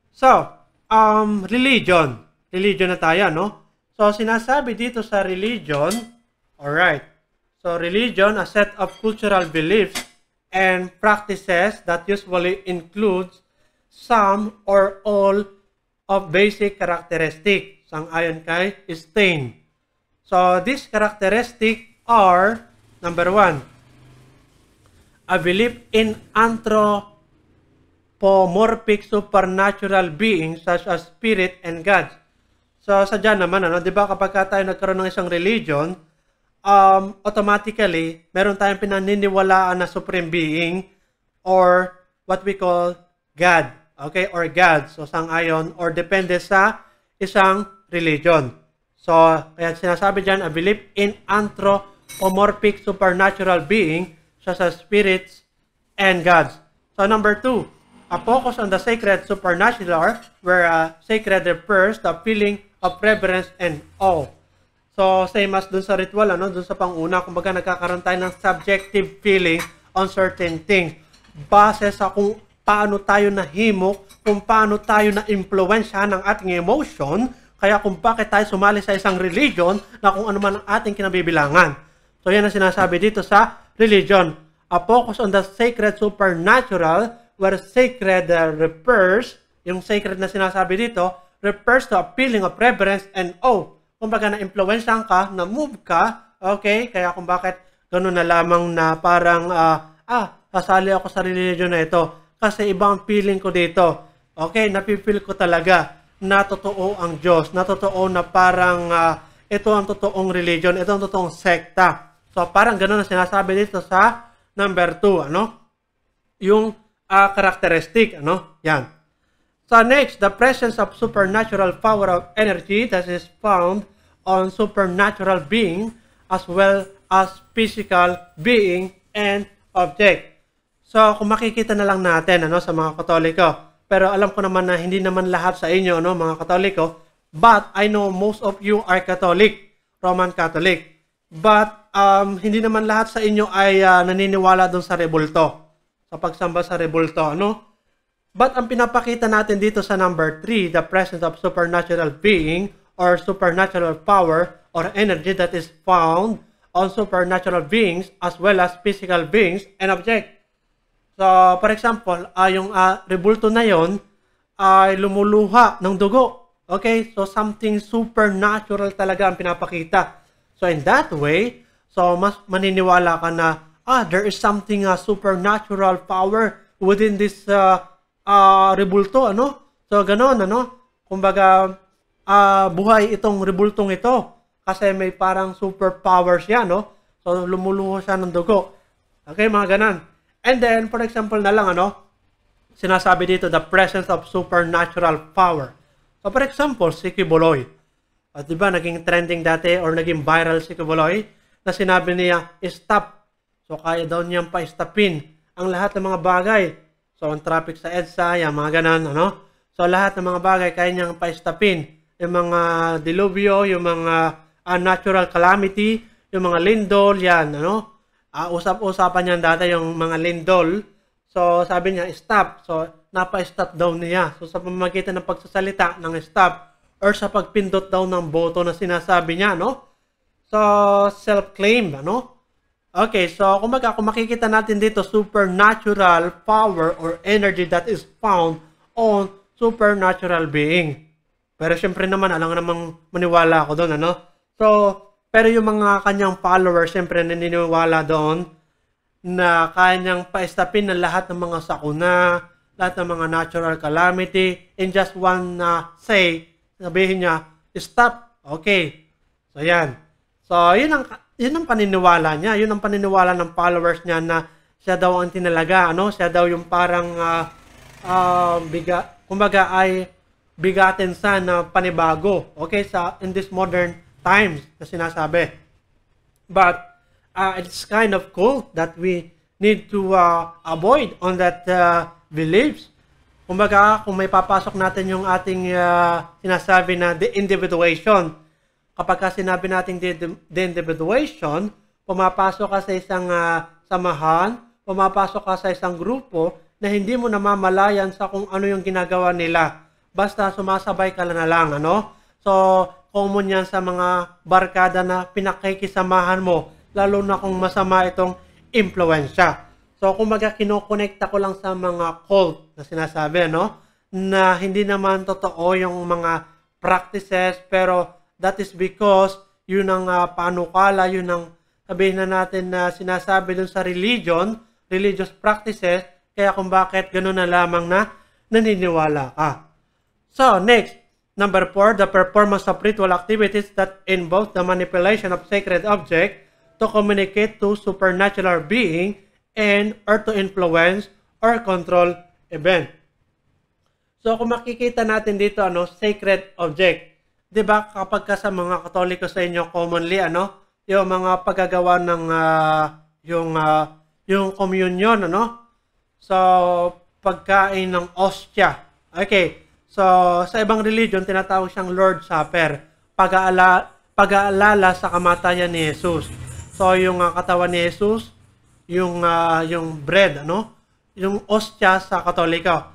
So, um, religion. Religion na tayo, no? So, sinasabi dito sa religion, alright. So, religion, a set of cultural beliefs and practices that usually includes some or all of basic characteristics. characteristic sangayon kay Stein. So, these characteristic are number one, a belief in anthropomorphic supernatural beings such as spirit and gods. So, sadya naman, ano, di ba kapag tayo nagkaroon ng isang religion, um, automatically, meron tayong pinaniniwalaan na supreme being or what we call God. Okay? Or God. So, sang-ayon or depende sa isang religion. So, kaya sinasabi dyan, a belief in anthropomorphic supernatural being siya sa spirits and gods. So number two, a focus on the sacred supernatural where uh, sacred refers the feeling of reverence and awe. So same as dun sa ritual, ano, dun sa panguna, kumbaga nagkakaroon tayo ng subjective feeling on certain things. Base sa kung paano tayo nahimok, kung paano tayo na-impluensya ng ating emotion, kaya kung bakit tayo sumali sa isang religion na kung ano man ang ating kinabibilangan. So yan ang sinasabi dito sa religion. A focus on the sacred supernatural where sacred uh, refers, yung sacred na sinasabi dito, refers to a feeling of reverence and awe. Kumbaga na-influensyan ka, na-move ka, okay? Kaya kung bakit ganun na lamang na parang, uh, ah, kasali ah, ako sa religion na ito. Kasi ibang feeling ko dito. Okay, napipil ko talaga na totoo ang Diyos, na totoo na parang uh, ito ang totoong religion, ito ang totoong sekta. So, parang ganun ang sinasabi dito sa number 2, ano? Yung uh, characteristic, ano? Yan. So, next, the presence of supernatural power of energy that is found on supernatural being as well as physical being and object. So, kung makikita na lang natin, ano, sa mga Katoliko, pero alam ko naman na hindi naman lahat sa inyo, ano mga Katoliko. But I know most of you are Catholic, Roman Catholic. But um, hindi naman lahat sa inyo ay uh, naniniwala doon sa rebulto, sa pagsamba sa rebulto, ano? But ang pinapakita natin dito sa number 3, the presence of supernatural being or supernatural power or energy that is found on supernatural beings as well as physical beings and object. So, for example, uh, yung uh, rebulto na yon ay uh, lumuluha ng dugo. Okay? So, something supernatural talaga ang pinapakita So in that way, so mas maniniwala ka na, ah, there is something uh, supernatural power within this uh, uh, rebulto, ano? So ganoon ano? Kumbaga, uh, buhay itong rebultong ito kasi may parang superpowers siya no? So lumuluha siya ng dugo. Okay, mga ganan. And then, for example na lang, ano? Sinasabi dito, the presence of supernatural power. So, for example, si Kiboloy. At di ba, naging trending dati or naging viral si Kabaloy na sinabi niya, stop. So, kaya daw niyang pa-stopin ang lahat ng mga bagay. So, ang traffic sa EDSA, yung mga ganan, ano? So, lahat ng mga bagay kaya niyang pa-stopin. Yung mga diluvio, yung mga uh, natural calamity, yung mga lindol, yan, ano? Uh, usap-usapan niyan dati yung mga lindol. So, sabi niya, stop. So, napa-stop daw niya. So, sa pamamagitan ng pagsasalita ng stop, or sa pagpindot daw ng boto na sinasabi niya, no? So, self-claim, ano? Okay, so kumaga, kung makikita natin dito, supernatural power or energy that is found on supernatural being. Pero syempre naman, alam namang maniwala ako doon, ano? So, pero yung mga kanyang followers, syempre naniniwala doon na kanyang paestapin ng lahat ng mga sakuna, lahat ng mga natural calamity, in just one uh, say, sabihin niya, stop. Okay. So, yan. So, yun ang, yun ang paniniwala niya. Yun ang paniniwala ng followers niya na siya daw ang tinalaga. Ano? Siya daw yung parang, uh, uh, biga, kumbaga ay bigatin sa na panibago. Okay? Sa, in this modern times na sinasabi. But, uh, it's kind of cool that we need to uh, avoid on that uh, beliefs Kumbaga, kung may papasok natin yung ating uh, sinasabi na the individuation kapag ka sinabi natin de-individuation, pumapasok ka sa isang uh, samahan, pumapasok ka sa isang grupo na hindi mo namamalayan sa kung ano yung ginagawa nila. Basta sumasabay ka na lang, ano? So, common yan sa mga barkada na pinakikisamahan mo, lalo na kung masama itong impluensya. So, kumbaga, kinokonekta ko lang sa mga cult na sinasabi, no? Na hindi naman totoo yung mga practices, pero that is because yun ang uh, panukala, yun ang sabihin na natin na sinasabi dun sa religion, religious practices, kaya kung bakit ganun na lamang na naniniwala ka. So, next, number 4, the performance of ritual activities that involve the manipulation of sacred object to communicate to supernatural being and or to influence or control event. So kung makikita natin dito ano, sacred object. 'Di ba kapag ka sa mga Katoliko sa inyo commonly ano, yung mga paggagawa ng uh, yung uh, yung communion ano. So pagkain ng ostya. Okay. So sa ibang religion tinatawag siyang Lord Supper. Pag-aala pag-aalala sa kamatayan ni Jesus. So yung uh, katawan ni Jesus yung uh, yung bread, ano? Yung ostya sa Katoliko.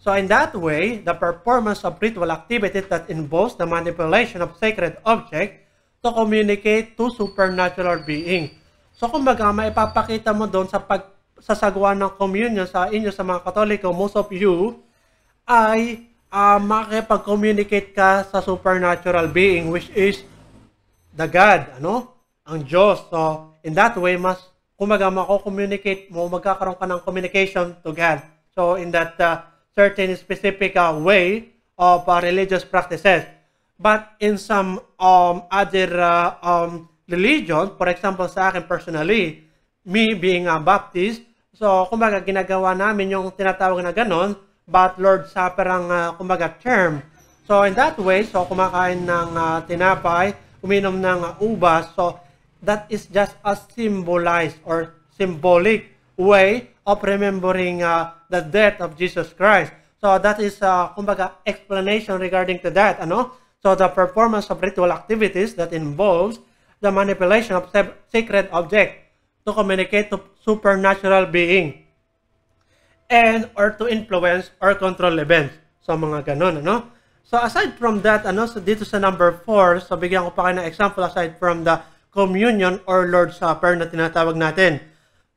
So in that way, the performance of ritual activity that involves the manipulation of sacred object to communicate to supernatural being. So kumbaga, maipapakita mo doon sa pag sasagawa ng communion sa inyo sa mga Katoliko, most of you ay uh, ah, makipag-communicate ka sa supernatural being which is the God, ano? Ang Diyos. So, in that way, mas kumaga mako-communicate mo, magkakaroon ka ng communication to God. So, in that uh, certain specific uh, way of uh, religious practices. But in some um, other uh, um, religion, for example, sa akin personally, me being a Baptist, so kumbaga ginagawa namin yung tinatawag na ganon, but Lord Supper ang uh, kumbaga term. So in that way, so kumakain ng uh, tinapay, uminom ng uh, ubas, so that is just a symbolized or symbolic way of remembering uh, the death of Jesus Christ. So that is uh, kumbaga explanation regarding to that. Ano? So the performance of ritual activities that involves the manipulation of sacred object to communicate to supernatural being and or to influence or control events. So mga ganun, ano? So aside from that, ano, so dito sa number 4, so bigyan ko pa kayo ng example aside from the communion or Lord's Supper na tinatawag natin.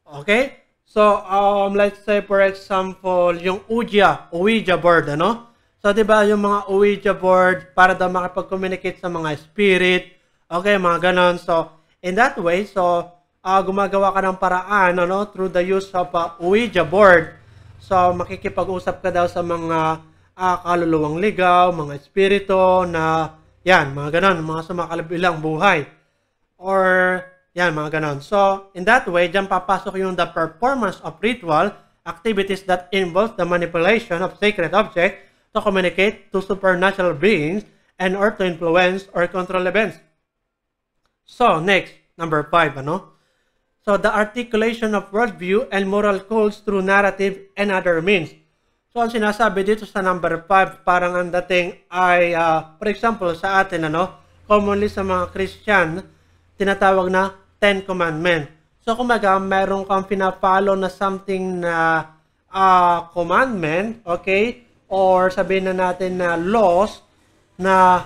Okay? So, um, let's say for example, yung Ouija, Ouija board, ano? So, di ba yung mga Ouija board para daw makipag communicate sa mga spirit, okay, mga ganon. So, in that way, so, uh, gumagawa ka ng paraan, ano, through the use of uh, Ouija board. So, makikipag-usap ka daw sa mga uh, kaluluwang ligaw, mga espirito na, yan, mga ganon, mga sumakabilang buhay or yan, mga ganon. So, in that way, dyan papasok yung the performance of ritual activities that involve the manipulation of sacred objects to communicate to supernatural beings and or to influence or control events. So, next, number five, ano? So, the articulation of worldview and moral codes through narrative and other means. So, ang sinasabi dito sa number 5, parang ang dating ay, uh, for example, sa atin, ano, commonly sa mga Christian, tinatawag na Ten Commandments. So, kumaga, meron kang pinapalo na something na uh, commandment, okay? Or sabihin na natin na laws na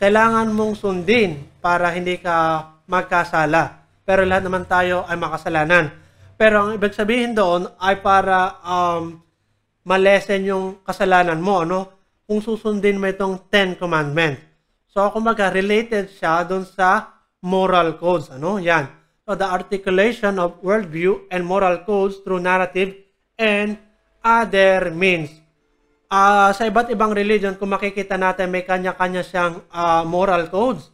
kailangan mong sundin para hindi ka magkasala. Pero lahat naman tayo ay makasalanan. Pero ang ibig sabihin doon ay para um, malesen yung kasalanan mo, ano? Kung susundin mo itong Ten Commandments. So, kumaga, related siya doon sa moral codes. Ano? Yan. So, the articulation of worldview and moral codes through narrative and other means. Uh, sa iba't ibang religion, kung makikita natin, may kanya-kanya siyang uh, moral codes.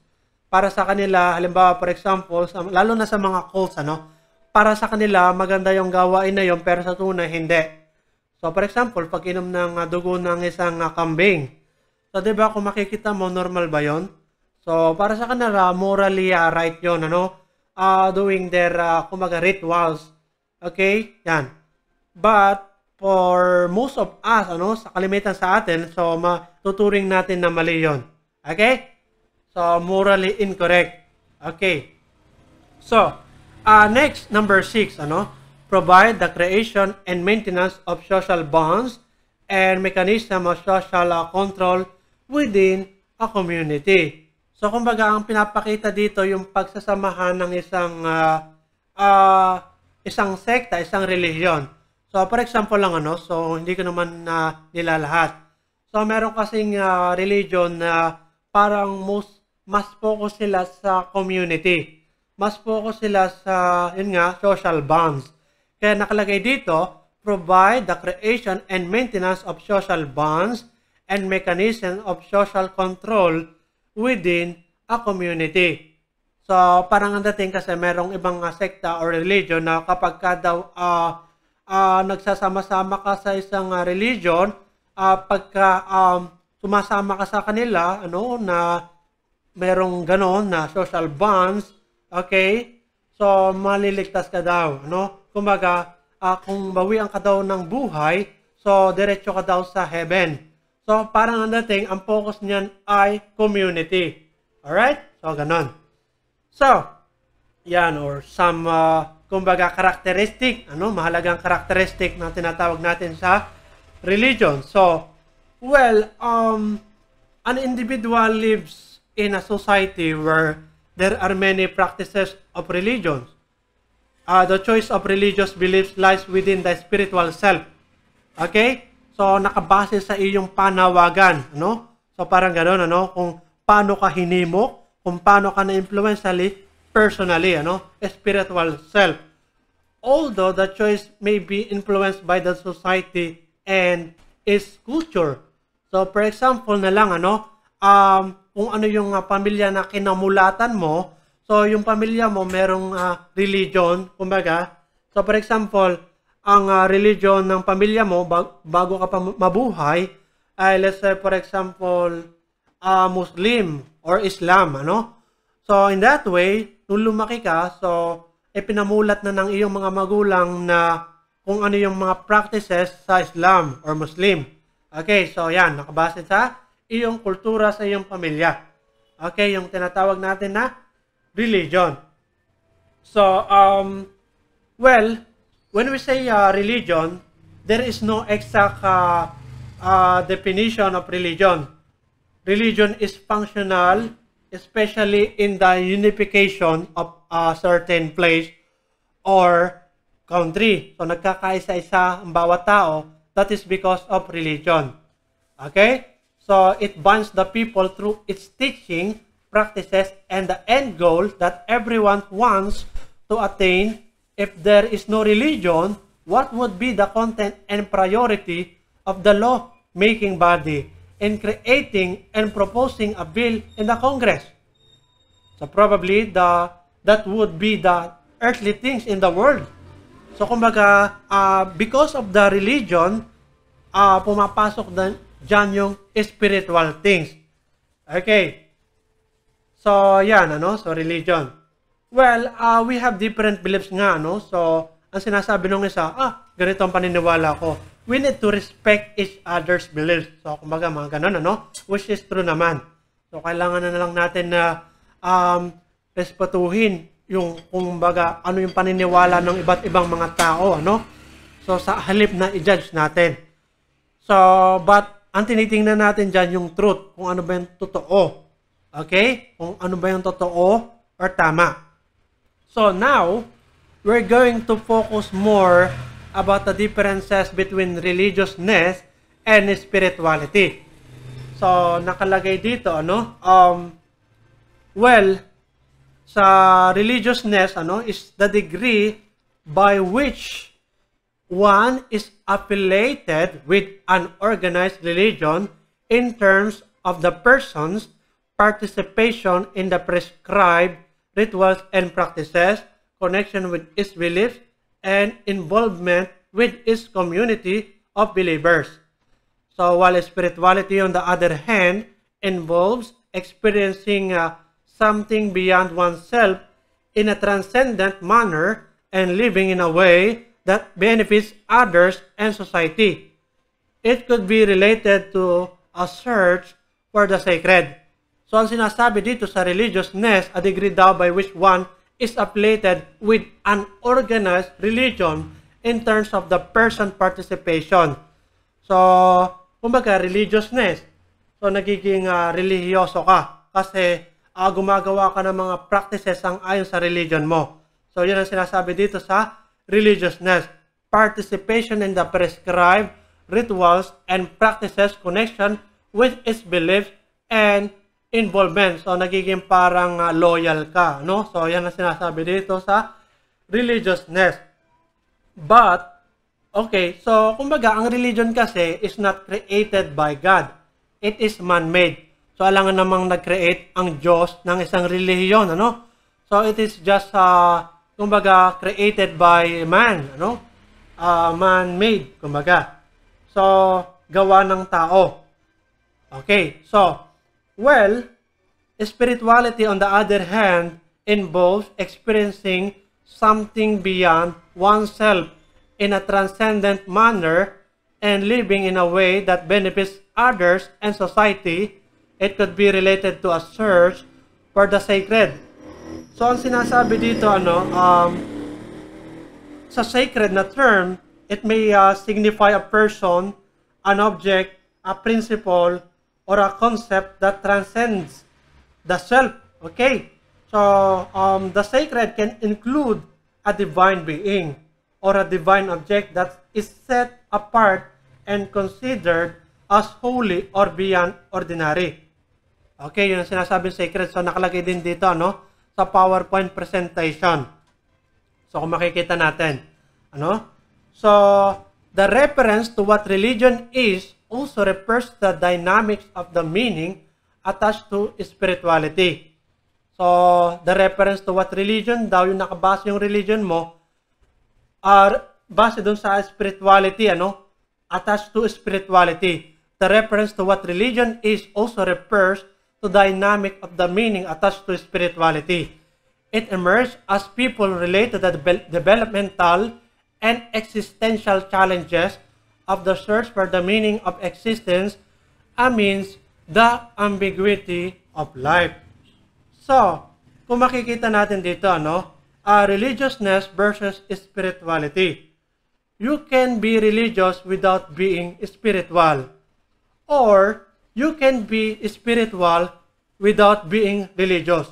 Para sa kanila, halimbawa, for example, sa, lalo na sa mga cults, ano? Para sa kanila, maganda yung gawain na yon pero sa tunay, hindi. So, for example, pag inom ng ah, dugo ng isang kambing, so, di ba, kung makikita mo, normal ba yon So, para sa kanila, morally uh, right yon ano? Uh, doing their, uh, ah, kumaga, rituals. Okay? Yan. But, for most of us, ano, sa kalimitan sa atin, so, matuturing natin na mali yon Okay? So, morally incorrect. Okay. So, uh, next, number six, ano? Provide the creation and maintenance of social bonds and mechanism of social control within a community. So kumbaga ang pinapakita dito yung pagsasamahan ng isang uh, uh, isang sekta, isang relihiyon. So for example lang ano, so hindi ko naman na uh, nilalahat. So meron kasing uh, ah, religion na parang most mas focus sila sa community. Mas focus sila sa yun nga social bonds. Kaya nakalagay dito, provide the creation and maintenance of social bonds and mechanism of social control within a community. So, parang ang dating kasi merong ibang ah, sekta or religion na kapag ka daw uh, uh, nagsasama-sama ka sa isang uh, religion, uh, pagka um, sumasama ka sa kanila, ano, na merong ganon na social bonds, okay? So, maliligtas ka daw, ano? Kumbaga, uh, kung bawian ka daw ng buhay, so, diretso ka daw sa heaven. So, parang ang dating, ang focus niyan ay community. Alright? So, ganun. So, yan, or some, uh, kumbaga, characteristic, ano, mahalagang characteristic na tinatawag natin sa religion. So, well, um, an individual lives in a society where there are many practices of religions. Uh, the choice of religious beliefs lies within the spiritual self. Okay? So, nakabase sa iyong panawagan, no? So, parang gano'n, ano? Kung paano ka hinimok, kung paano ka na-influentially, personally, ano? Spiritual self. Although the choice may be influenced by the society and its culture. So, for example na lang, ano? Um, kung ano yung uh, pamilya na kinamulatan mo, so yung pamilya mo merong uh, religion, kumbaga. So, for example, ang uh, religion ng pamilya mo bag, bago ka pa mabuhay ay let's say for example uh, Muslim or Islam ano so in that way nung lumaki ka so ipinamulat na ng iyong mga magulang na kung ano yung mga practices sa Islam or Muslim okay so yan nakabase sa iyong kultura sa iyong pamilya okay yung tinatawag natin na religion so um well when we say uh, religion, there is no exact uh, uh, definition of religion. Religion is functional, especially in the unification of a certain place or country. So nagkakaisa-isa ang bawat tao. That is because of religion. Okay? So it binds the people through its teaching, practices, and the end goal that everyone wants to attain If there is no religion, what would be the content and priority of the law-making body in creating and proposing a bill in the Congress? So probably the that would be the earthly things in the world. So kumbaga, uh, because of the religion, uh, pumapasok din dyan yung spiritual things. Okay. So, yan, ano? So, religion. Well, uh, we have different beliefs nga, no? So, ang sinasabi nung isa, ah, ganito ang paniniwala ko. We need to respect each other's beliefs. So, kumbaga, mga ganun, ano? Which is true naman. So, kailangan na lang natin na um, respetuhin yung, kumbaga, ano yung paniniwala ng iba't ibang mga tao, ano? So, sa halip na i-judge natin. So, but, ang tinitingnan natin dyan yung truth, kung ano ba yung totoo. Okay? Kung ano ba yung totoo or tama. So now, we're going to focus more about the differences between religiousness and spirituality. So, nakalagay dito, ano? Um, well, sa religiousness, ano, is the degree by which one is affiliated with an organized religion in terms of the person's participation in the prescribed rituals and practices, connection with its beliefs, and involvement with its community of believers. So while spirituality, on the other hand, involves experiencing uh, something beyond oneself in a transcendent manner and living in a way that benefits others and society. It could be related to a search for the sacred, So ang sinasabi dito sa religiousness, a degree daw by which one is affiliated with an organized religion in terms of the person participation. So, kumbaga religiousness. So nagiging uh, religyoso ka kasi uh, gumagawa ka ng mga practices ang ayon sa religion mo. So yun ang sinasabi dito sa religiousness. Participation in the prescribed rituals and practices connection with its beliefs and involvement. So, nagiging parang ah, loyal ka, no? So, yan ang sinasabi dito sa religiousness. But, okay, so, kumbaga, ang religion kasi is not created by God. It is man-made. So, alangan namang nag-create ang Diyos ng isang relihiyon, ano? So, it is just, uh, kumbaga, created by man, ano? Uh, man-made, kumbaga. So, gawa ng tao. Okay, so, Well, spirituality, on the other hand, involves experiencing something beyond oneself in a transcendent manner and living in a way that benefits others and society. It could be related to a search for the sacred. So, ang sinasabi dito, ano, um, sa sacred na term, it may uh, signify a person, an object, a principle, or a concept that transcends the self. Okay? So, um, the sacred can include a divine being or a divine object that is set apart and considered as holy or beyond ordinary. Okay, yun ang sinasabing sacred. So, nakalagay din dito, ano, sa PowerPoint presentation. So, kung makikita natin, ano, so, the reference to what religion is also refers to the dynamics of the meaning attached to spirituality. So, the reference to what religion daw, yung nakabase yung religion mo, are base dun sa spirituality, ano? Attached to spirituality. The reference to what religion is also refers to dynamic of the meaning attached to spirituality. It emerged as people relate to the developmental and existential challenges of the search for the meaning of existence amins the ambiguity of life. So, kung makikita natin dito, ano, uh, religiousness versus spirituality. You can be religious without being spiritual. Or, you can be spiritual without being religious.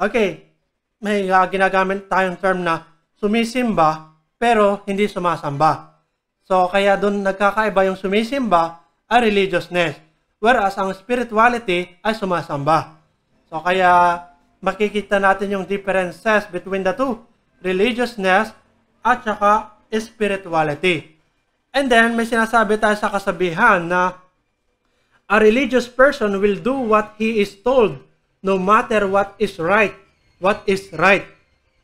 Okay, may uh, ginagamit tayong term na sumisimba pero hindi sumasamba. So, kaya doon nagkakaiba yung sumisimba ay religiousness. Whereas, ang spirituality ay sumasamba. So, kaya makikita natin yung differences between the two. Religiousness at saka spirituality. And then, may sinasabi tayo sa kasabihan na A religious person will do what he is told, no matter what is right, what is right.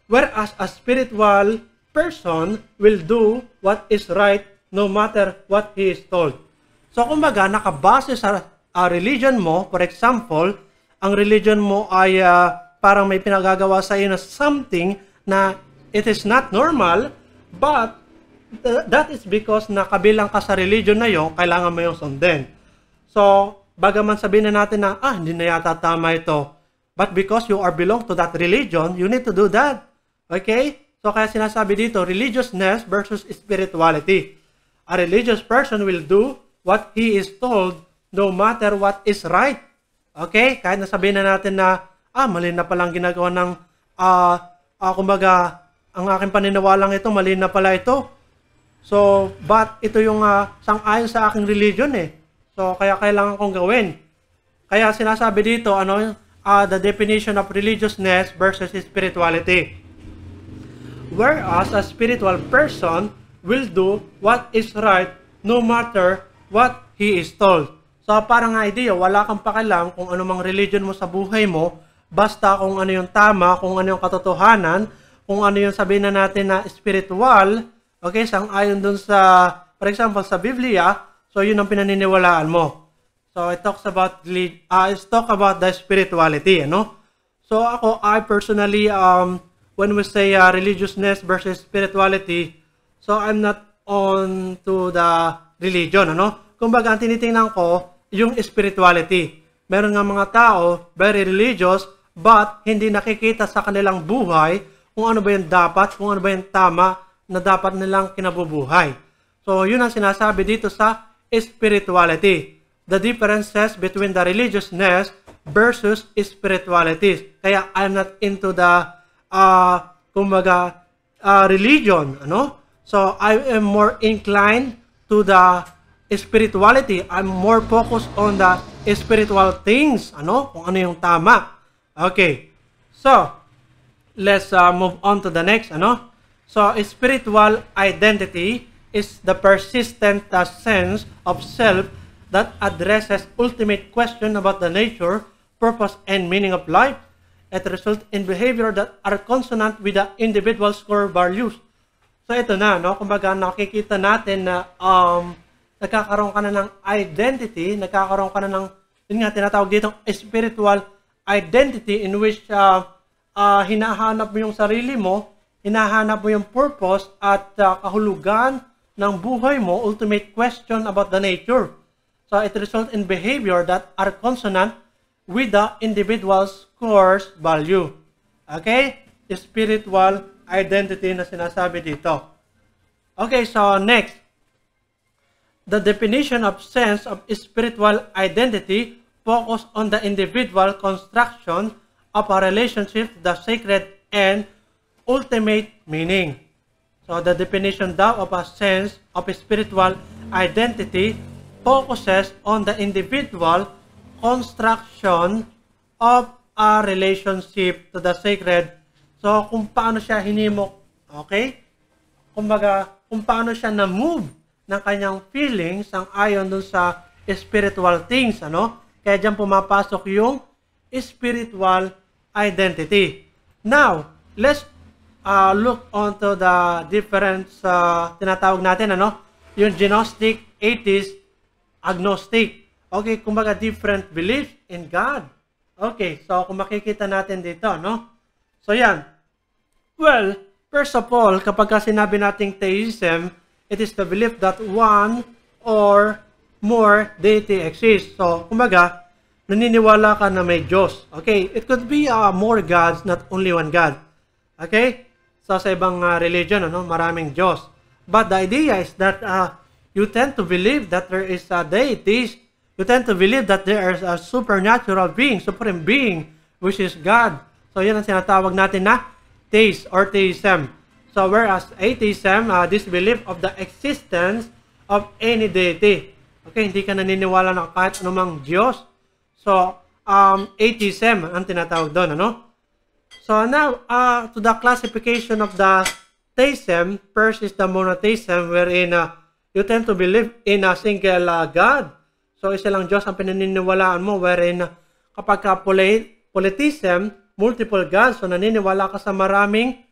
Whereas a spiritual person will do what is right no matter what he is told. So kumbaga, nakabase sa uh, religion mo, for example, ang religion mo ay uh, parang may pinagagawa sa iyo na something na it is not normal, but th- that is because nakabilang ka sa religion na yon, kailangan mo yung sundin. So, bagaman sabihin na natin na, ah, hindi na yata tama ito. But because you are belong to that religion, you need to do that. Okay? So, kaya sinasabi dito, religiousness versus spirituality. A religious person will do what he is told no matter what is right. Okay? Kahit nasabihin na natin na, ah, mali na palang ginagawa ng, ah, uh, uh, kumbaga, ang aking paninawalang ito, mali na pala ito. So, but ito yung uh, sang-ayon sa aking religion eh. So, kaya kailangan kong gawin. Kaya sinasabi dito, ano, uh, the definition of religiousness versus spirituality. Whereas a spiritual person will do what is right no matter what he is told. So parang idea, wala kang pakialam kung ano mang religion mo sa buhay mo, basta kung ano yung tama, kung ano yung katotohanan, kung ano yung sabihin na natin na spiritual, okay, sang ayon dun sa, for example, sa Biblia, so yun ang pinaniniwalaan mo. So it talks about, uh, it talk about the spirituality, ano? So ako, I personally, um, when we say uh, religiousness versus spirituality, So, I'm not on to the religion, ano? Kumbaga, ang tinitingnan ko, yung spirituality. Meron nga mga tao, very religious, but hindi nakikita sa kanilang buhay kung ano ba yung dapat, kung ano ba yung tama na dapat nilang kinabubuhay. So, yun ang sinasabi dito sa spirituality. The differences between the religiousness versus spirituality. Kaya I'm not into the uh, kumbaga uh, religion, ano? So I am more inclined to the spirituality. I'm more focused on the spiritual things. Ano? Kung ano yung tama. Okay. So, let's uh, move on to the next. Ano? So, spiritual identity is the persistent uh, sense of self that addresses ultimate question about the nature, purpose, and meaning of life. It results in behavior that are consonant with the individual's core values. So ito na, no? Kumbaga nakikita natin na um, nagkakaroon ka na ng identity, nagkakaroon ka na ng, yun nga tinatawag dito, spiritual identity in which uh, uh, hinahanap mo yung sarili mo, hinahanap mo yung purpose at uh, kahulugan ng buhay mo, ultimate question about the nature. So it results in behavior that are consonant with the individual's core value. Okay? Spiritual identity na sinasabi dito. Okay, so next. The definition of sense of spiritual identity focus on the individual construction of a relationship to the sacred and ultimate meaning. So the definition daw of a sense of spiritual identity focuses on the individual construction of a relationship to the sacred So, kung paano siya hinimok, okay? Kumbaga, kung paano siya na-move ng kanyang feelings ang ayon dun sa spiritual things, ano? Kaya diyan pumapasok yung spiritual identity. Now, let's uh, look onto the different uh, tinatawag natin, ano? Yung gnostic, atheist, agnostic. Okay, kumbaga different beliefs in God. Okay, so kung makikita natin dito, ano? So yan. Well, first of all, kapag sinabi nating theism, it is the belief that one or more deity exists. So, kumaga, naniniwala ka na may Diyos. Okay, it could be uh, more gods, not only one God. Okay? So, sa ibang uh, religion, ano, maraming Diyos. But the idea is that uh, you tend to believe that there is a uh, deity. You tend to believe that there is a supernatural being, supreme being, which is God. So yan ang sinatawag natin na theist or theism. So whereas atheism, uh, disbelief of the existence of any deity. Okay, hindi ka naniniwala na kahit anumang Diyos. So, um, atheism ang tinatawag doon, ano? So now, uh, to the classification of the theism, first is the monotheism wherein uh, you tend to believe in a single uh, God. So isa lang Diyos ang pinaniniwalaan mo wherein uh, kapag ka poly- polytheism, multiple gods. So, naniniwala ka sa maraming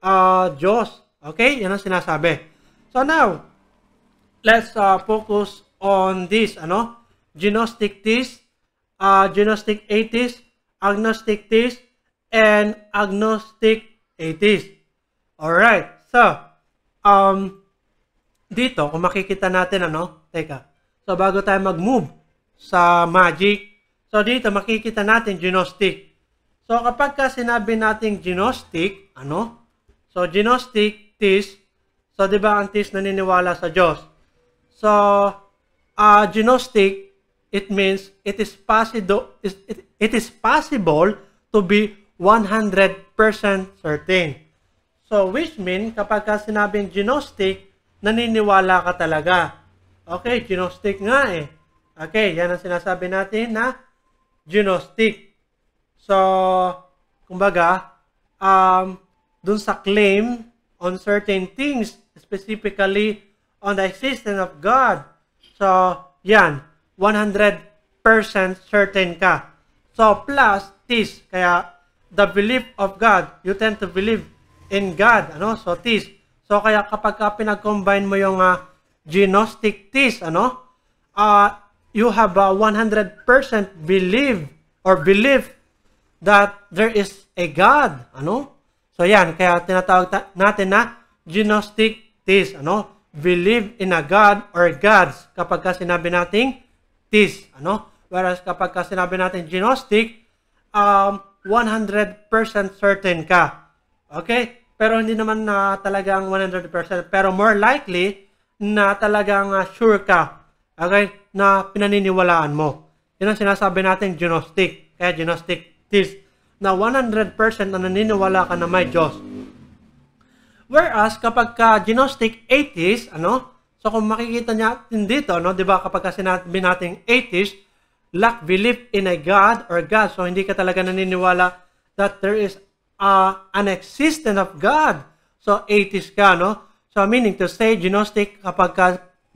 uh, Diyos. Okay? Yan ang sinasabi. So, now, let's uh, focus on this, ano? Gnostic theist, uh, ah, Gnostic atheist, agnostic theist, and agnostic atheist. Alright. So, um, dito, kung makikita natin, ano? Teka. So, bago tayo mag-move sa magic, so dito makikita natin Gnostic. So kapag ka sinabi nating gnostic, ano? So gnostic, tis. So 'di ba ang tis naniniwala sa Diyos? So uh, gnostic, it means it is possible it, it is possible to be 100% certain. So which means kapag ka sinabing gnostic, naniniwala ka talaga. Okay, gnostic nga eh. Okay, yan ang sinasabi natin na gnostic. So, kumbaga, um, dun sa claim on certain things, specifically on the existence of God. So, yan, 100% certain ka. So, plus this, kaya the belief of God, you tend to believe in God, ano? So, this. So, kaya kapag ka pinag-combine mo yung uh, gnostic this, ano? Uh, you have a 100% belief or belief that there is a God. Ano? So yan, kaya tinatawag natin na gnostic theist. Ano? Believe in a God or gods kapag ka sinabi nating theist. Ano? Whereas kapag ka sinabi natin gnostic, um, 100% certain ka. Okay? Pero hindi naman na talagang 100%. Pero more likely na talagang uh, sure ka. Okay? Na pinaniniwalaan mo. Yun ang sinasabi natin gnostic. Kaya gnostic practice na 100% na naniniwala ka na may Diyos. Whereas, kapag ka gnostic atheist, ano? So, kung makikita natin dito, no? Di ba? Kapag kasi natin, natin atheist, lack belief in a God or God. So, hindi ka talaga naniniwala that there is uh, an existence of God. So, atheist ka, no? So, meaning to say, gnostic, kapag ka,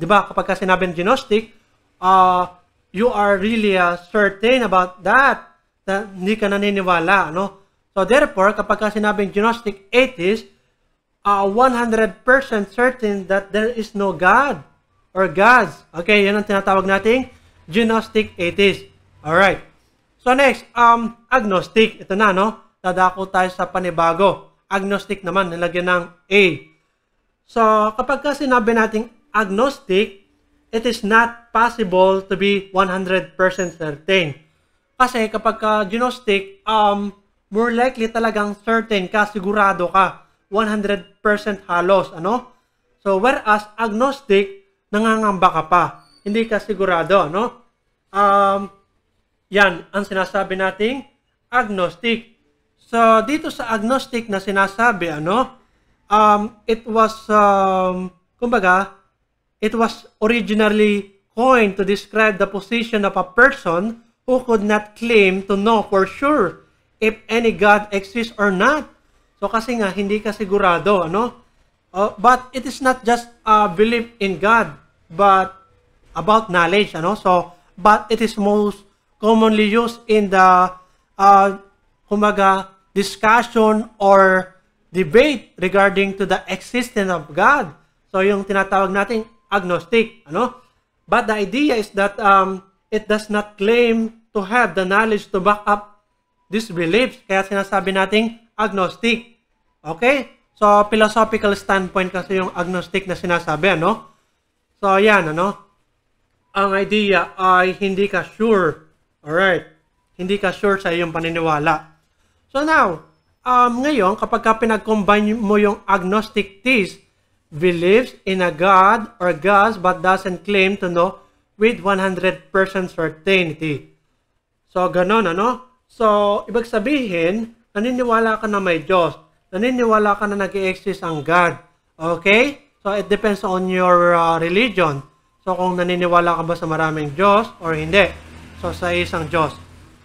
di ba, kapag ka sinabi ng gnostic, uh, you are really uh, certain about that na hindi ka naniniwala, no? So therefore, kapag sinabing gnostic atheist, uh, 100% certain that there is no God or gods. Okay, yan ang tinatawag nating gnostic atheist. Alright. So next, um, agnostic. Ito na, no? Dadako tayo sa panibago. Agnostic naman, nilagyan ng A. So, kapag ka sinabi nating agnostic, it is not possible to be 100% certain. Kasi kapag ka gnostic, um, more likely talagang certain ka, sigurado ka. 100% halos, ano? So, whereas agnostic, nangangamba ka pa. Hindi ka sigurado, ano? Um, yan, ang sinasabi nating agnostic. So, dito sa agnostic na sinasabi, ano? Um, it was, um, kumbaga, it was originally coined to describe the position of a person who could not claim to know for sure if any God exists or not. So kasi nga, hindi ka sigurado, ano? Uh, but it is not just a belief in God, but about knowledge, ano? So, but it is most commonly used in the, uh, kumaga, discussion or debate regarding to the existence of God. So, yung tinatawag nating agnostic, ano? But the idea is that um, it does not claim to have the knowledge to back up these beliefs. Kaya sinasabi nating agnostic. Okay? So, philosophical standpoint kasi yung agnostic na sinasabi, ano? So, yan, ano? Ang idea ay hindi ka sure. Alright? Hindi ka sure sa iyong paniniwala. So, now, um, ngayon, kapag ka pinag-combine mo yung agnostic theist, believes in a God or gods but doesn't claim to know with 100% certainty. So, ganon, ano? So, ibig sabihin, naniniwala ka na may Diyos. Naniniwala ka na nag exist ang God. Okay? So, it depends on your uh, religion. So, kung naniniwala ka ba sa maraming Diyos or hindi. So, sa isang Diyos.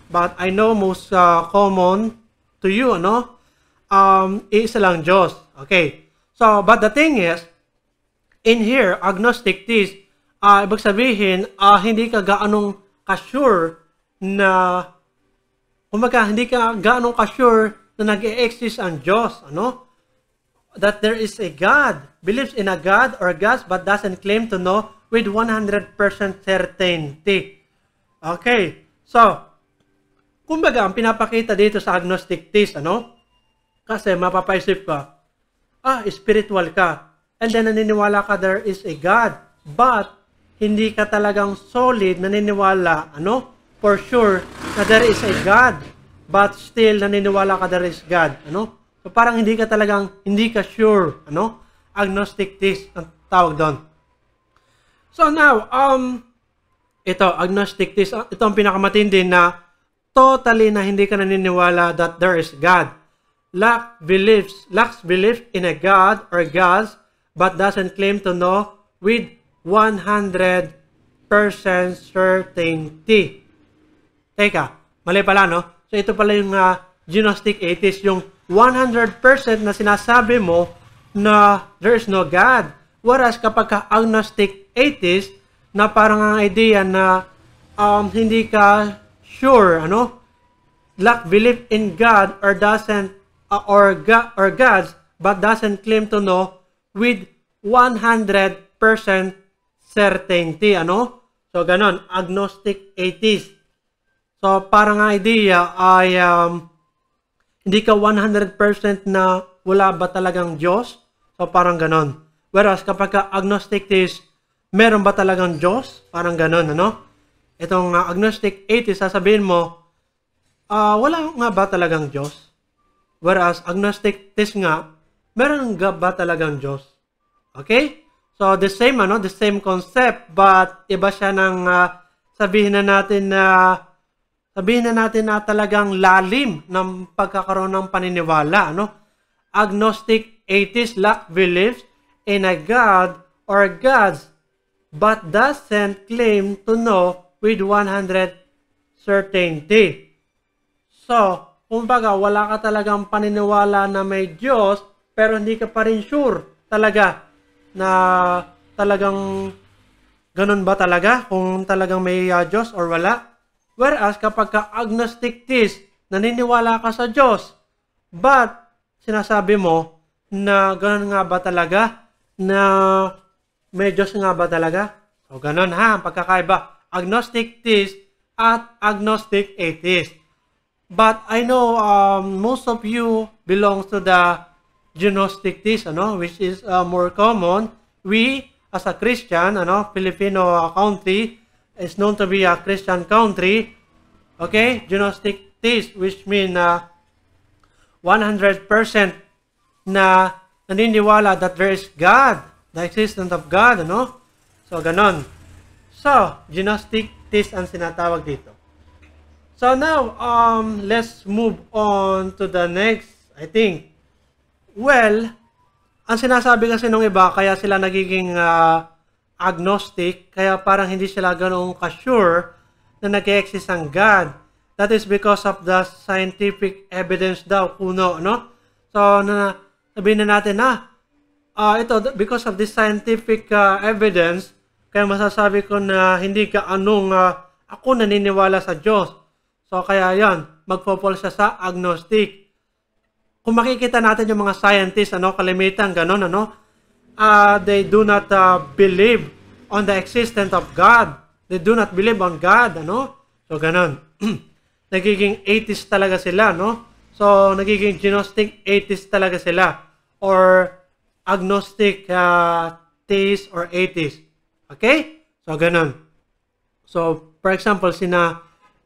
But I know most uh, common to you, ano? Um, isa lang Diyos. Okay. So, but the thing is, in here, agnostic this, uh, ibig sabihin, uh, hindi ka gaanong ka-sure na umaga hindi ka gaano ka sure na nag-exist ang Diyos, ano? That there is a God, believes in a God or gods but doesn't claim to know with 100% certainty. Okay. So, kumbaga, ang pinapakita dito sa agnostic theist, ano? Kasi mapapaisip ka, ah, spiritual ka. And then naniniwala ka there is a God. But, hindi ka talagang solid naniniwala, ano? for sure na there is a God, but still naniniwala ka there is God, ano? So parang hindi ka talagang, hindi ka sure, ano? Agnostic theist ang tawag doon. So now, um, ito, agnostic theist, ah, ito ang pinakamatindi na totally na hindi ka naniniwala that there is God. Lack beliefs, lacks belief in a God or gods, but doesn't claim to know with 100% certainty. Teka, mali pala no? So ito pala yung uh, gnostic atheist, yung 100% na sinasabi mo na there is no God. Whereas kapag ka agnostic atheist, na parang ang idea na um, hindi ka sure, ano? Lack belief in God or doesn't uh, or God, or gods but doesn't claim to know with 100% certainty, ano? So, ganon, agnostic atheist. So, parang ang idea ay um, hindi ka 100% na wala ba talagang Diyos. So, parang ganon. Whereas, kapag ka agnostic is, meron ba talagang Diyos? Parang ganon, ano? Itong uh, agnostic atheist, sasabihin mo, uh, wala nga ba talagang Diyos? Whereas, agnostic atheist nga, meron nga ba talagang Diyos? Okay? So, the same, ano? The same concept, but iba siya ng, uh, sabihin na natin na, uh, sabihin na natin na talagang lalim ng pagkakaroon ng paniniwala, ano? Agnostic atheists lack beliefs in a God or gods but doesn't claim to know with 100 certainty. So, kumbaga, wala ka talagang paniniwala na may Diyos, pero hindi ka pa rin sure talaga na talagang ganun ba talaga kung talagang may uh, Diyos or wala. Whereas kapag ka agnostic theist, naniniwala ka sa Diyos. But, sinasabi mo na ganun nga ba talaga? Na may Diyos nga ba talaga? O ganun ha, ang pagkakaiba. Agnostic theist at agnostic atheist. But I know um, most of you belongs to the gnostic theist, ano, which is uh, more common. We, as a Christian, ano, Filipino country, is known to be a Christian country. Okay, Gnostic theist, which means na uh, 100% na naniniwala that there is God, the existence of God, no? So, ganon. So, Gnostic theist ang sinatawag dito. So now, um, let's move on to the next, I think. Well, ang sinasabi kasi nung iba, kaya sila nagiging uh, agnostic, kaya parang hindi sila ganoong ka-sure na nag-exist ang God. That is because of the scientific evidence daw, kuno, no? So, na, sabihin na natin, ah, uh, ito, because of this scientific uh, evidence, kaya masasabi ko na hindi ka anong uh, ah, ako naniniwala sa Diyos. So, kaya yan, magpo-fall siya sa agnostic. Kung makikita natin yung mga scientists, ano, kalimitan, ganon, ano, uh, they do not uh, believe on the existence of God. They do not believe on God, ano? So, ganun. nagiging atheist talaga sila, no? So, nagiging gnostic atheist talaga sila. Or agnostic uh, theist or atheist. Okay? So, ganun. So, for example, sina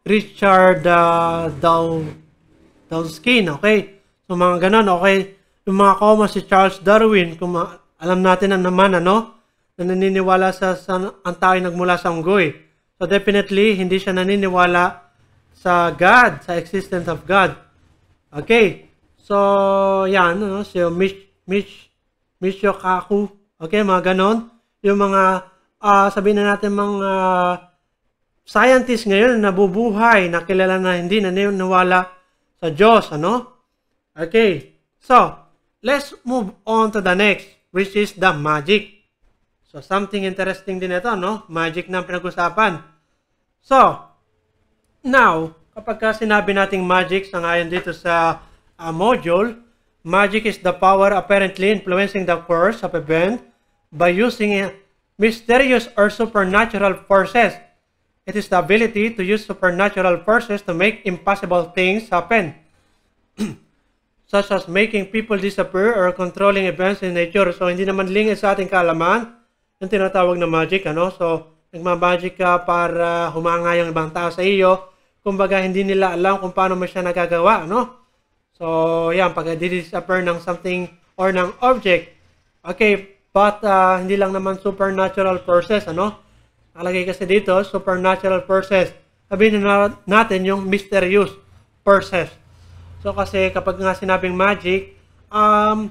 Richard uh, Dow okay? So, mga ganun, okay? Yung mga koma si Charles Darwin, kung alam natin na naman ano, na naniniwala sa, sa ang tao ay nagmula sa unggoy. So definitely, hindi siya naniniwala sa God, sa existence of God. Okay. So, yan, ano? si so, Mish, Mish, Mishokaku. Okay, mga ganon. Yung mga, uh, sabihin na natin mga uh, scientists ngayon na nabubuhay, nakilala na hindi, naniniwala sa Diyos, ano? Okay. So, let's move on to the next which is the magic. So, something interesting din ito, no? Magic na pinag-usapan. So, now, kapag sinabi nating magic, sa sangayon dito sa uh, module, magic is the power apparently influencing the course of event by using eh, mysterious or supernatural forces. It is the ability to use supernatural forces to make impossible things happen. such as making people disappear or controlling events in nature. So, hindi naman linked sa ating kaalaman yung tinatawag na magic. Ano? So, nagmamagic ka para humanga yung ibang tao sa iyo. Kumbaga, hindi nila alam kung paano mo siya nagagawa. Ano? So, yan, pag disappear ng something or ng object. Okay, but uh, hindi lang naman supernatural process. Ano? Nakalagay kasi dito, supernatural process. Sabihin na natin yung mysterious process. So kasi kapag nga sinabing magic, um,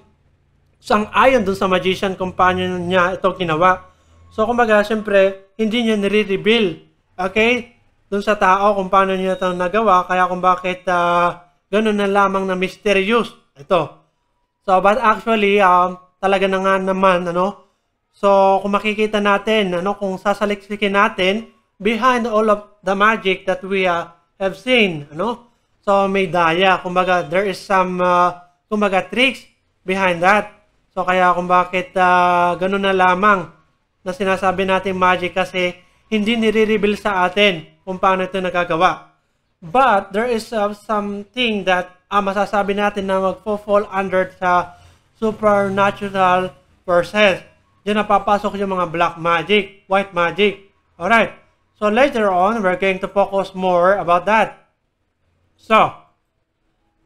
sang ayon dun sa magician companion niya ito ginawa. So kumbaga, syempre, hindi niya nire-reveal, okay, dun sa tao kung paano niya ito nagawa, kaya kung bakit uh, ganun na lamang na mysterious ito. So, but actually, um, talaga na nga naman, ano, so kung makikita natin, ano, kung sasaliksikin natin, behind all of the magic that we uh, have seen, ano, So may daya. Kumbaga, there is some uh, kumbaga tricks behind that. So kaya kung bakit uh, ganun na lamang na sinasabi natin magic kasi hindi nire-reveal sa atin kung paano ito nagagawa. But there is uh, something that uh, masasabi natin na magfo-fall under sa supernatural process. Diyan napapasok yung mga black magic, white magic. Alright. So later on, we're going to focus more about that. So,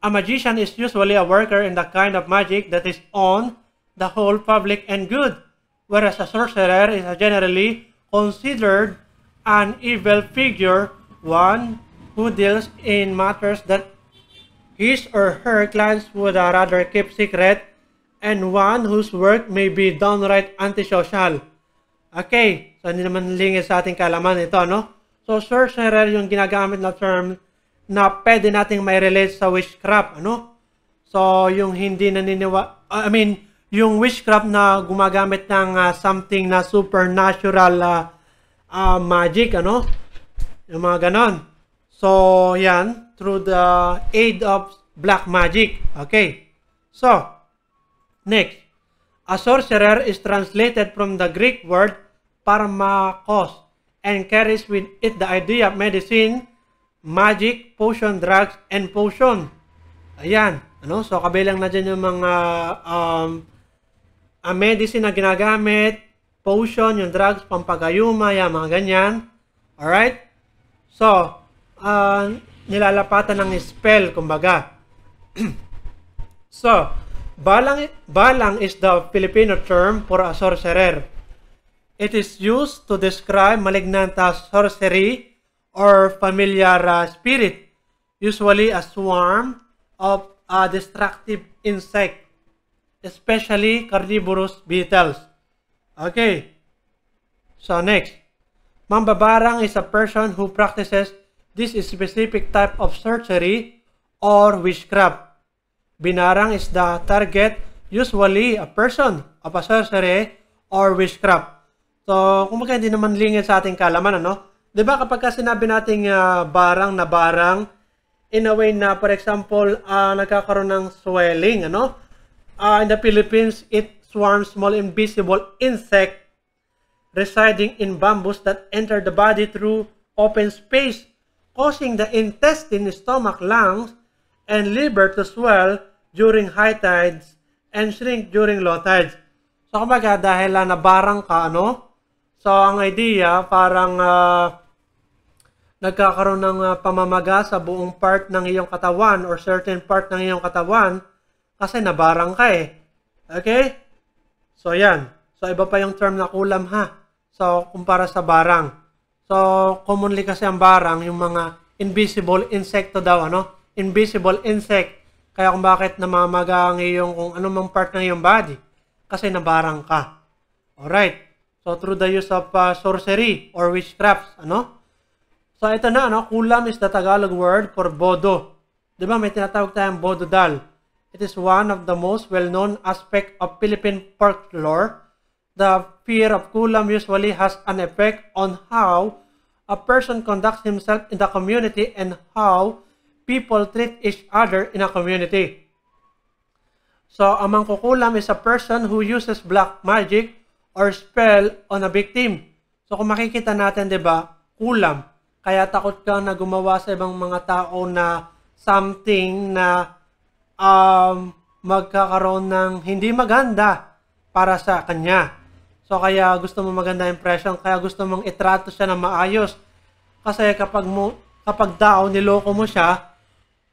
a magician is usually a worker in the kind of magic that is on the whole public and good, whereas a sorcerer is generally considered an evil figure, one who deals in matters that his or her clients would rather keep secret, and one whose work may be downright antisocial. Okay, so hindi naman lingis sa ating kalaman ito, no? So, sorcerer yung ginagamit na term na pwede nating may relate sa witchcraft, ano? So, yung hindi naniniwa, uh, I mean, yung witchcraft na gumagamit ng uh, something na supernatural uh, uh, magic, ano? Yung mga ganon. So, yan, through the aid of black magic. Okay. So, next. A sorcerer is translated from the Greek word pharmakos and carries with it the idea of medicine, magic, potion drugs, and potion. Ayan. Ano? So, kabilang na dyan yung mga um, uh, medicine na ginagamit, potion, yung drugs, pampagayuma, yan, mga ganyan. Alright? So, uh, nilalapatan ng spell, kumbaga. so, balang, balang is the Filipino term for a sorcerer. It is used to describe malignant sorcery or familiar uh, spirit, usually a swarm of a uh, destructive insect, especially carnivorous beetles. Okay. So next, mambabarang is a person who practices this specific type of surgery or witchcraft. Binarang is the target, usually a person of a sorcery or witchcraft. So, kumbaga hindi naman lingid sa ating kalaman, ano? 'Di ba kapag sinabi nating uh, barang na barang in a way na for example uh, nagkakaroon ng swelling, ano? Uh, in the Philippines, it swarms small invisible insect residing in bamboos that enter the body through open space, causing the intestine, stomach, lungs, and liver to swell during high tides and shrink during low tides. So, kumbaga, dahil na barang ka, ano, So, ang idea, parang uh, nagkakaroon ng uh, pamamaga sa buong part ng iyong katawan or certain part ng iyong katawan kasi nabarang ka eh. Okay? So, yan. So, iba pa yung term na kulam ha. So, kumpara sa barang. So, commonly kasi ang barang, yung mga invisible insecto daw, ano? Invisible insect. Kaya kung bakit namamaga ang iyong kung anumang part ng iyong body. Kasi nabarang ka. right. So, through the use of uh, sorcery or witchcrafts, ano? So, ito na, ano? Kulam is the Tagalog word for bodo. Di ba? May tinatawag tayong bodo dal. It is one of the most well-known aspect of Philippine folklore. The fear of kulam usually has an effect on how a person conducts himself in the community and how people treat each other in a community. So, amang kukulam is a person who uses black magic or spell on a victim. So kung makikita natin, 'di ba, kulam. Kaya takot ka na gumawa sa ibang mga tao na something na um, magkakaroon ng hindi maganda para sa kanya. So kaya gusto mo maganda impression, kaya gusto mong itrato siya na maayos. Kasi kapag mo kapag daw niloko mo siya,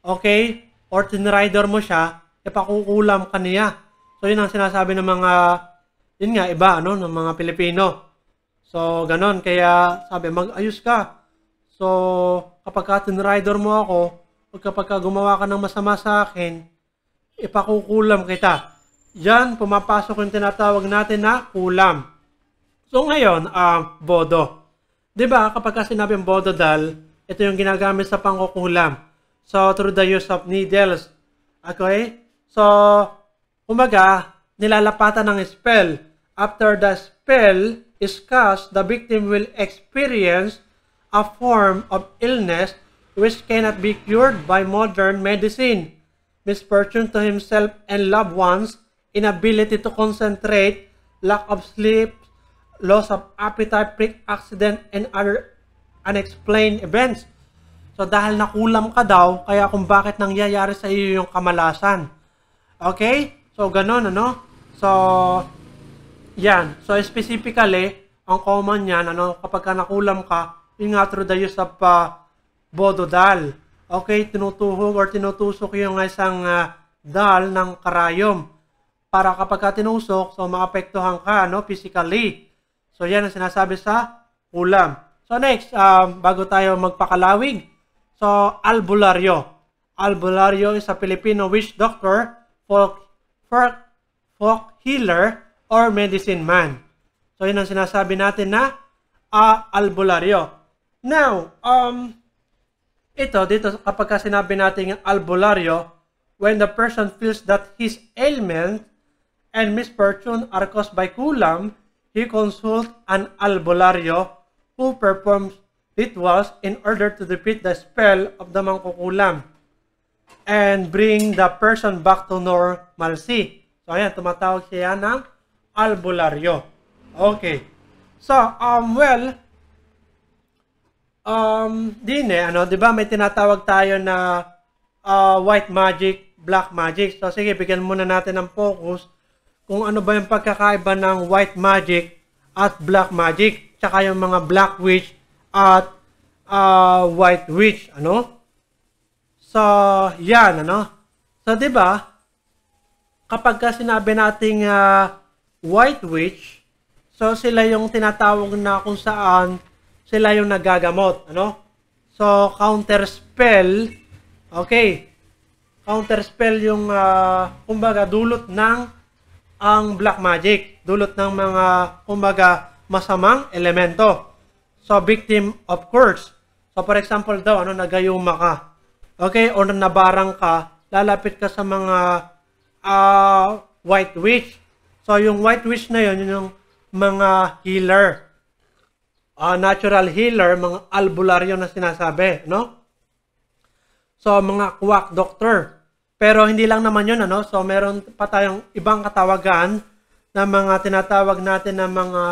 okay, or tinrider mo siya, ipakukulam ka niya. So yun ang sinasabi ng mga yun nga, iba, ano, ng mga Pilipino. So, ganon. Kaya, sabi, mag-ayos ka. So, kapag ka tinrider mo ako, o kapag ka gumawa ka ng masama sa akin, ipakukulam kita. Yan, pumapasok yung tinatawag natin na kulam. So, ngayon, uh, bodo. ba diba, kapag ka sinabing bodo dal, ito yung ginagamit sa pangkukulam. So, through the use of needles. Okay? So, umaga, nilalapatan ng spell. After the spell is cast, the victim will experience a form of illness which cannot be cured by modern medicine, misfortune to himself and loved ones, inability to concentrate, lack of sleep, loss of appetite, freak accident, and other unexplained events. So dahil nakulam ka daw, kaya kung bakit nangyayari sa iyo yung kamalasan. Okay? So ganun ano? So yan. So, specifically, ang common yan, ano, kapag ka nakulam ka, yun nga through the use of uh, ah, bodo Okay, tinutuhog or tinutusok yung isang uh, dal ng karayom para kapag ka tinusok, so maapektuhan ka no, physically. So, yan ang sinasabi sa ulam. So, next, um, bago tayo magpakalawig, so, albularyo. Albularyo is a Filipino witch doctor, folk, folk, folk healer, or medicine man. So, yun ang sinasabi natin na uh, albularyo. Now, um, ito, dito kapag ka sinabi natin yung albularyo, when the person feels that his ailment and misfortune are caused by kulam, he consults an albularyo who performs rituals in order to defeat the spell of the mangkukulam and bring the person back to normalcy. So, ayan, tumatawag siya ng albularyo. Okay. So, um, well, um, din eh, ano, di ba may tinatawag tayo na uh, white magic, black magic. So, sige, bigyan muna natin ng focus kung ano ba yung pagkakaiba ng white magic at black magic, tsaka yung mga black witch at uh, white witch, ano? So, yan, ano? So, di ba, kapag sinabi nating uh, White Witch, so sila yung tinatawag na kung saan sila yung nagagamot, ano? So, counter spell, okay, counter spell yung, uh, kumbaga, dulot ng ang black magic, dulot ng mga, kumbaga, masamang elemento. So, victim of curse. So, for example daw, ano, nagayuma ka, okay, o nabarang ka, lalapit ka sa mga uh, white witch, So, yung white witch na yon yun yung mga healer. Uh, natural healer, mga albularyo na sinasabi, no? So, mga quack doctor. Pero hindi lang naman yun, ano? So, meron pa tayong ibang katawagan na mga tinatawag natin na mga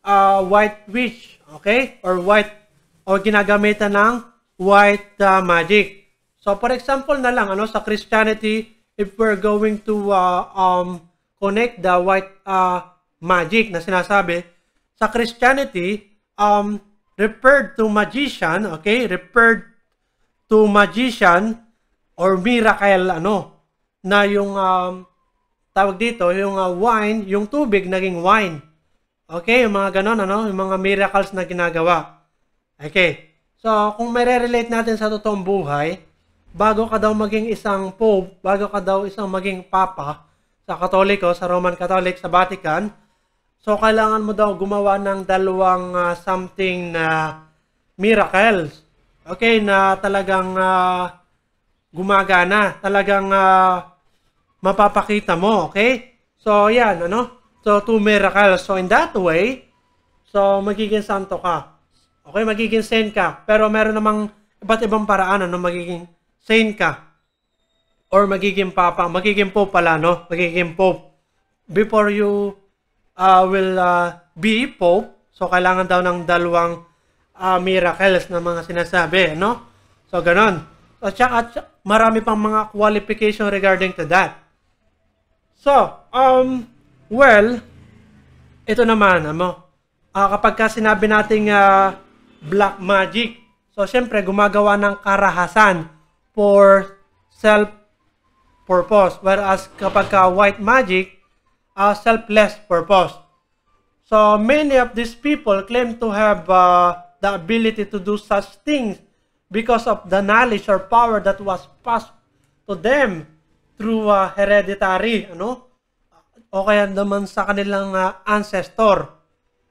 uh, white witch, okay? Or white, o ginagamitan ng white uh, magic. So, for example na lang, ano, sa Christianity, if we're going to uh, um, connect the white uh, magic na sinasabi sa Christianity um referred to magician, okay? Referred to magician or miracle ano na yung um, tawag dito yung uh, wine, yung tubig naging wine. Okay, yung mga ganon, ano, yung mga miracles na ginagawa. Okay. So, kung may relate natin sa totoong buhay, bago ka daw maging isang pope, bago ka daw isang maging papa, sa Katoliko, sa Roman Catholic, sa Vatican. So, kailangan mo daw gumawa ng dalawang uh, something na uh, miracles. Okay, na talagang uh, gumagana, talagang uh, mapapakita mo, okay? So, yan, ano? So, two miracles. So, in that way, so, magiging santo ka. Okay, magiging saint ka. Pero meron namang iba't ibang paraan, ano, magiging saint ka or magiging papa, magiging pope pala, no? Magiging pope. Before you uh, will uh, be pope, so kailangan daw ng dalawang uh, miracles na mga sinasabi, no? So, ganun. So, tsaka, tsaka, marami pang mga qualification regarding to that. So, um, well, ito naman, ano, uh, kapag ka sinabi nating uh, black magic, so, syempre, gumagawa ng karahasan for self purpose. Whereas kapag ka white magic, uh, selfless purpose. So many of these people claim to have uh, the ability to do such things because of the knowledge or power that was passed to them through uh, hereditary, ano? O kaya naman sa kanilang uh, ancestor.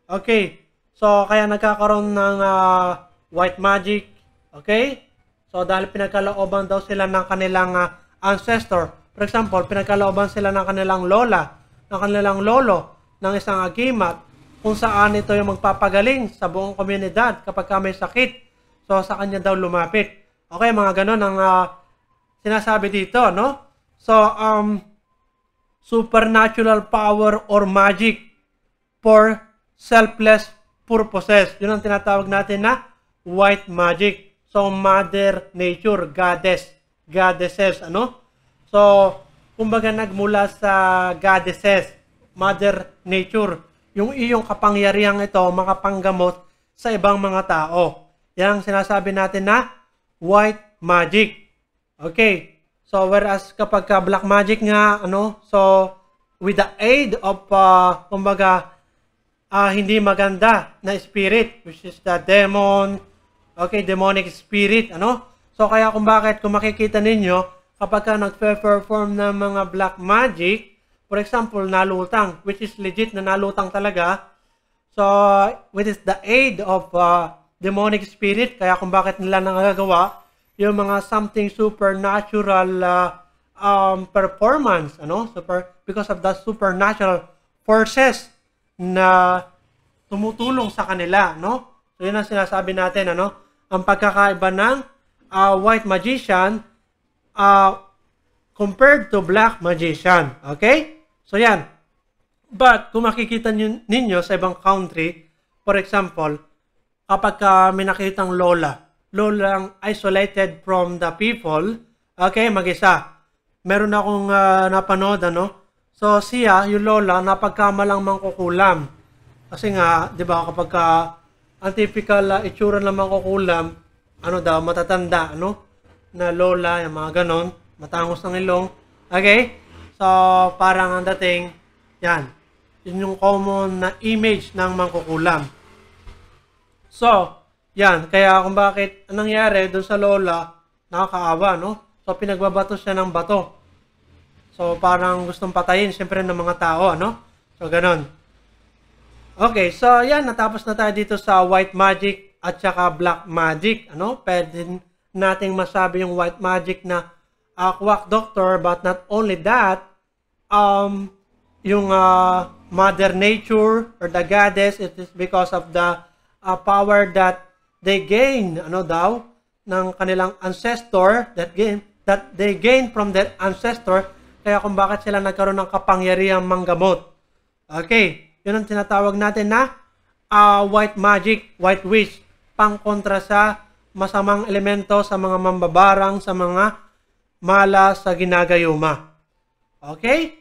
Okay. So, kaya nagkakaroon ng uh, white magic. Okay? So, dahil pinagkalooban daw sila ng kanilang uh, ancestor. For example, pinagkalooban sila ng kanilang lola, ng kanilang lolo, ng isang agimat, kung saan ito yung magpapagaling sa buong komunidad kapag may sakit. So, sa kanya daw lumapit. Okay, mga ganun ang uh, sinasabi dito, no? So, um, supernatural power or magic for selfless purposes. Yun ang tinatawag natin na white magic. So, mother nature, goddess goddesses, ano? So, kumbaga nagmula sa goddesses, mother nature, yung iyong kapangyarihang ito makapanggamot sa ibang mga tao. Yan ang sinasabi natin na white magic. Okay. So, whereas kapag black magic nga, ano, so, with the aid of, uh, kumbaga, uh, hindi maganda na spirit, which is the demon, okay, demonic spirit, ano, So kaya kung bakit, kung makikita ninyo, kapag ka nagpe-perform ng mga black magic, for example, nalutang, which is legit na nalutang talaga, so with the aid of uh, demonic spirit, kaya kung bakit nila nangagawa, yung mga something supernatural uh, um, performance, ano, super, because of the supernatural forces na tumutulong sa kanila, no? So, yun ang sinasabi natin, ano? Ang pagkakaiba ng uh, white magician uh, compared to black magician. Okay? So, yan. But, kung makikita ninyo sa ibang country, for example, kapag uh, may nakitang lola, lola ang isolated from the people, okay, mag-isa. Meron akong uh, napanood, ano? So, siya, yung lola, napagkamalang mangkukulam. Kasi nga, di ba, kapag uh, ang typical uh, itsura ng mangkukulam, ano daw, matatanda, no? Na lola, yung mga ganon. Matangos ng ilong. Okay? So, parang ang dating, yan. Yun yung common na image ng mangkukulam. So, yan. Kaya kung bakit, anong nangyari doon sa lola, nakakaawa, no? So, pinagbabato siya ng bato. So, parang gustong patayin, siyempre, ng mga tao, ano? So, ganon. Okay, so yan, natapos na tayo dito sa white magic at saka black magic. Ano? Pwede nating masabi yung white magic na uh, quack doctor but not only that, um, yung uh, mother nature or the goddess, it is because of the uh, power that they gain, ano daw, ng kanilang ancestor, that gain, that they gain from their ancestor, kaya kung bakit sila nagkaroon ng kapangyarihang manggamot. Okay, yun ang tinatawag natin na uh, white magic, white witch pangkontra sa masamang elemento, sa mga mambabarang, sa mga mala, sa ginagayuma. Okay?